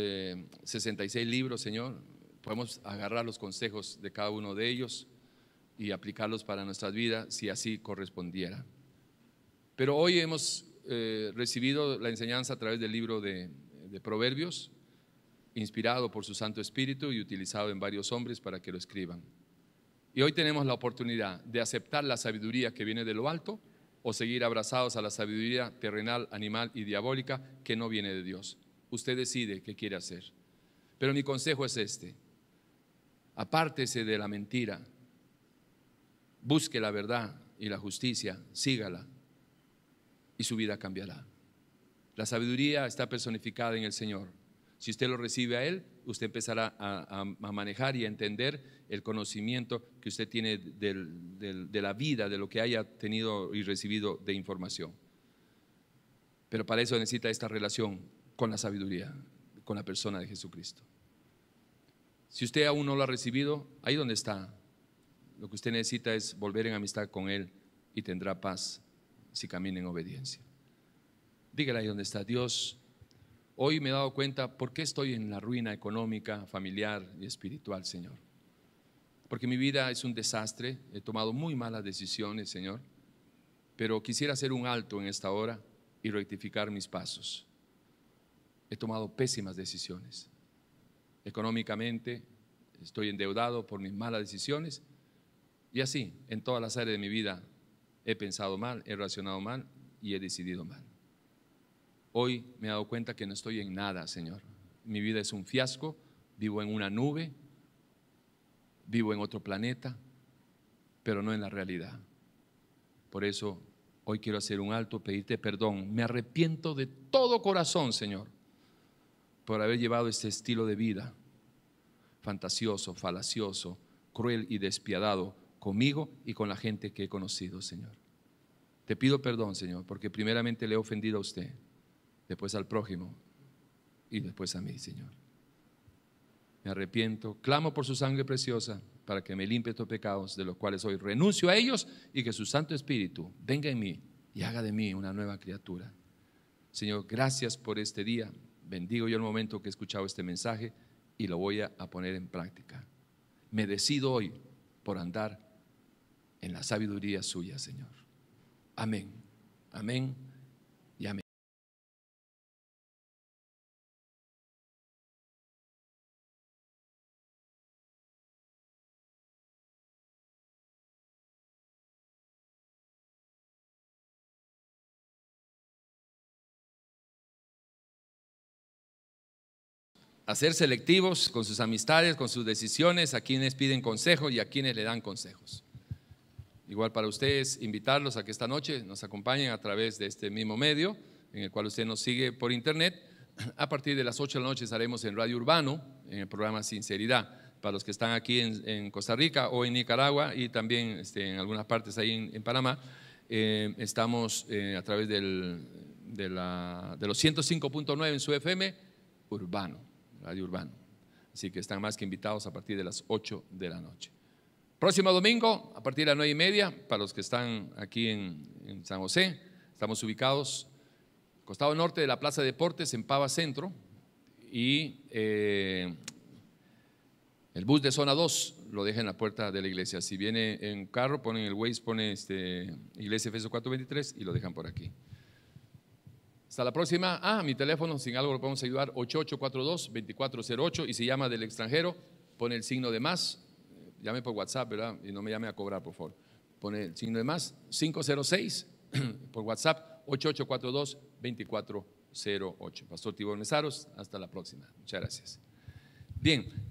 66 eh, libros, Señor. Podemos agarrar los consejos de cada uno de ellos y aplicarlos para nuestras vidas si así correspondiera. Pero hoy hemos eh, recibido la enseñanza a través del libro de Proverbios, inspirado por su Santo Espíritu y utilizado en varios hombres para que lo escriban. Y hoy tenemos la oportunidad de aceptar la sabiduría que viene de lo alto o seguir abrazados a la sabiduría terrenal, animal y diabólica que no viene de Dios. Usted decide qué quiere hacer. Pero mi consejo es este. Apártese de la mentira. Busque la verdad y la justicia. Sígala. Y su vida cambiará. La sabiduría está personificada en el Señor. Si usted lo recibe a Él, usted empezará a, manejar y a entender el conocimiento que usted tiene de la vida, de lo que haya tenido y recibido de información. Pero para eso necesita esta relación con la sabiduría, con la persona de Jesucristo. Si usted aún no lo ha recibido, ahí donde está, lo que usted necesita es volver en amistad con Él y tendrá paz si camina en obediencia. Dígale ahí donde está Dios. Hoy me he dado cuenta por qué estoy en la ruina económica, familiar y espiritual, Señor porque mi vida es un desastre, he tomado muy malas decisiones, Señor, pero quisiera hacer un alto en esta hora y rectificar mis pasos. He tomado pésimas decisiones. Económicamente estoy endeudado por mis malas decisiones y así, en todas las áreas de mi vida he pensado mal, he reaccionado mal y he decidido mal. Hoy me he dado cuenta que no estoy en nada, Señor. Mi vida es un fiasco, vivo en una nube vivo en otro planeta, pero no en la realidad. Por eso hoy quiero hacer un alto, pedirte perdón. Me arrepiento de todo corazón, Señor, por haber llevado este estilo de vida fantasioso, falacioso, cruel y despiadado conmigo y con la gente que he conocido, Señor. Te pido perdón, Señor, porque primeramente le he ofendido a usted, después al prójimo y después a mí, Señor me arrepiento, clamo por su sangre preciosa para que me limpie estos pecados de los cuales hoy renuncio a ellos y que su Santo Espíritu venga en mí y haga de mí una nueva criatura. Señor, gracias por este día. Bendigo yo el momento que he escuchado este mensaje y lo voy a poner en práctica. Me decido hoy por andar en la sabiduría suya, Señor. Amén. Amén. a ser selectivos con sus amistades, con sus decisiones, a quienes piden consejos y a quienes le dan consejos. Igual para ustedes, invitarlos a que esta noche nos acompañen a través de este mismo medio, en el cual usted nos sigue por internet. A partir de las 8 de la noche estaremos en Radio Urbano, en el programa Sinceridad, para los que están aquí en, Costa Rica o en Nicaragua y también este, en algunas partes ahí en, Panamá. Eh, estamos eh, a través de, de los 105.9 en su FM urbano. Radio Urbano. Así que están más que invitados a partir de las 8 de la noche. Próximo domingo, a partir de las 9 y media, para los que están aquí en, San José, estamos ubicados costado norte de la Plaza Deportes, en Pava Centro, y eh, el bus de zona 2 lo dejan en la puerta de la iglesia. Si viene en carro, ponen el Waze, pone este, Iglesia Efeso 423 y lo dejan por aquí. Hasta la próxima. Ah, mi teléfono, sin algo lo podemos ayudar, 8842-2408. Y si llama del extranjero, pone el signo de más. Eh, llame por WhatsApp, ¿verdad? Y no me llame a cobrar, por favor. Pone el signo de más, 506 por WhatsApp, 8842-2408. Pastor Tibor Mesaros, hasta la próxima. Muchas gracias. Bien,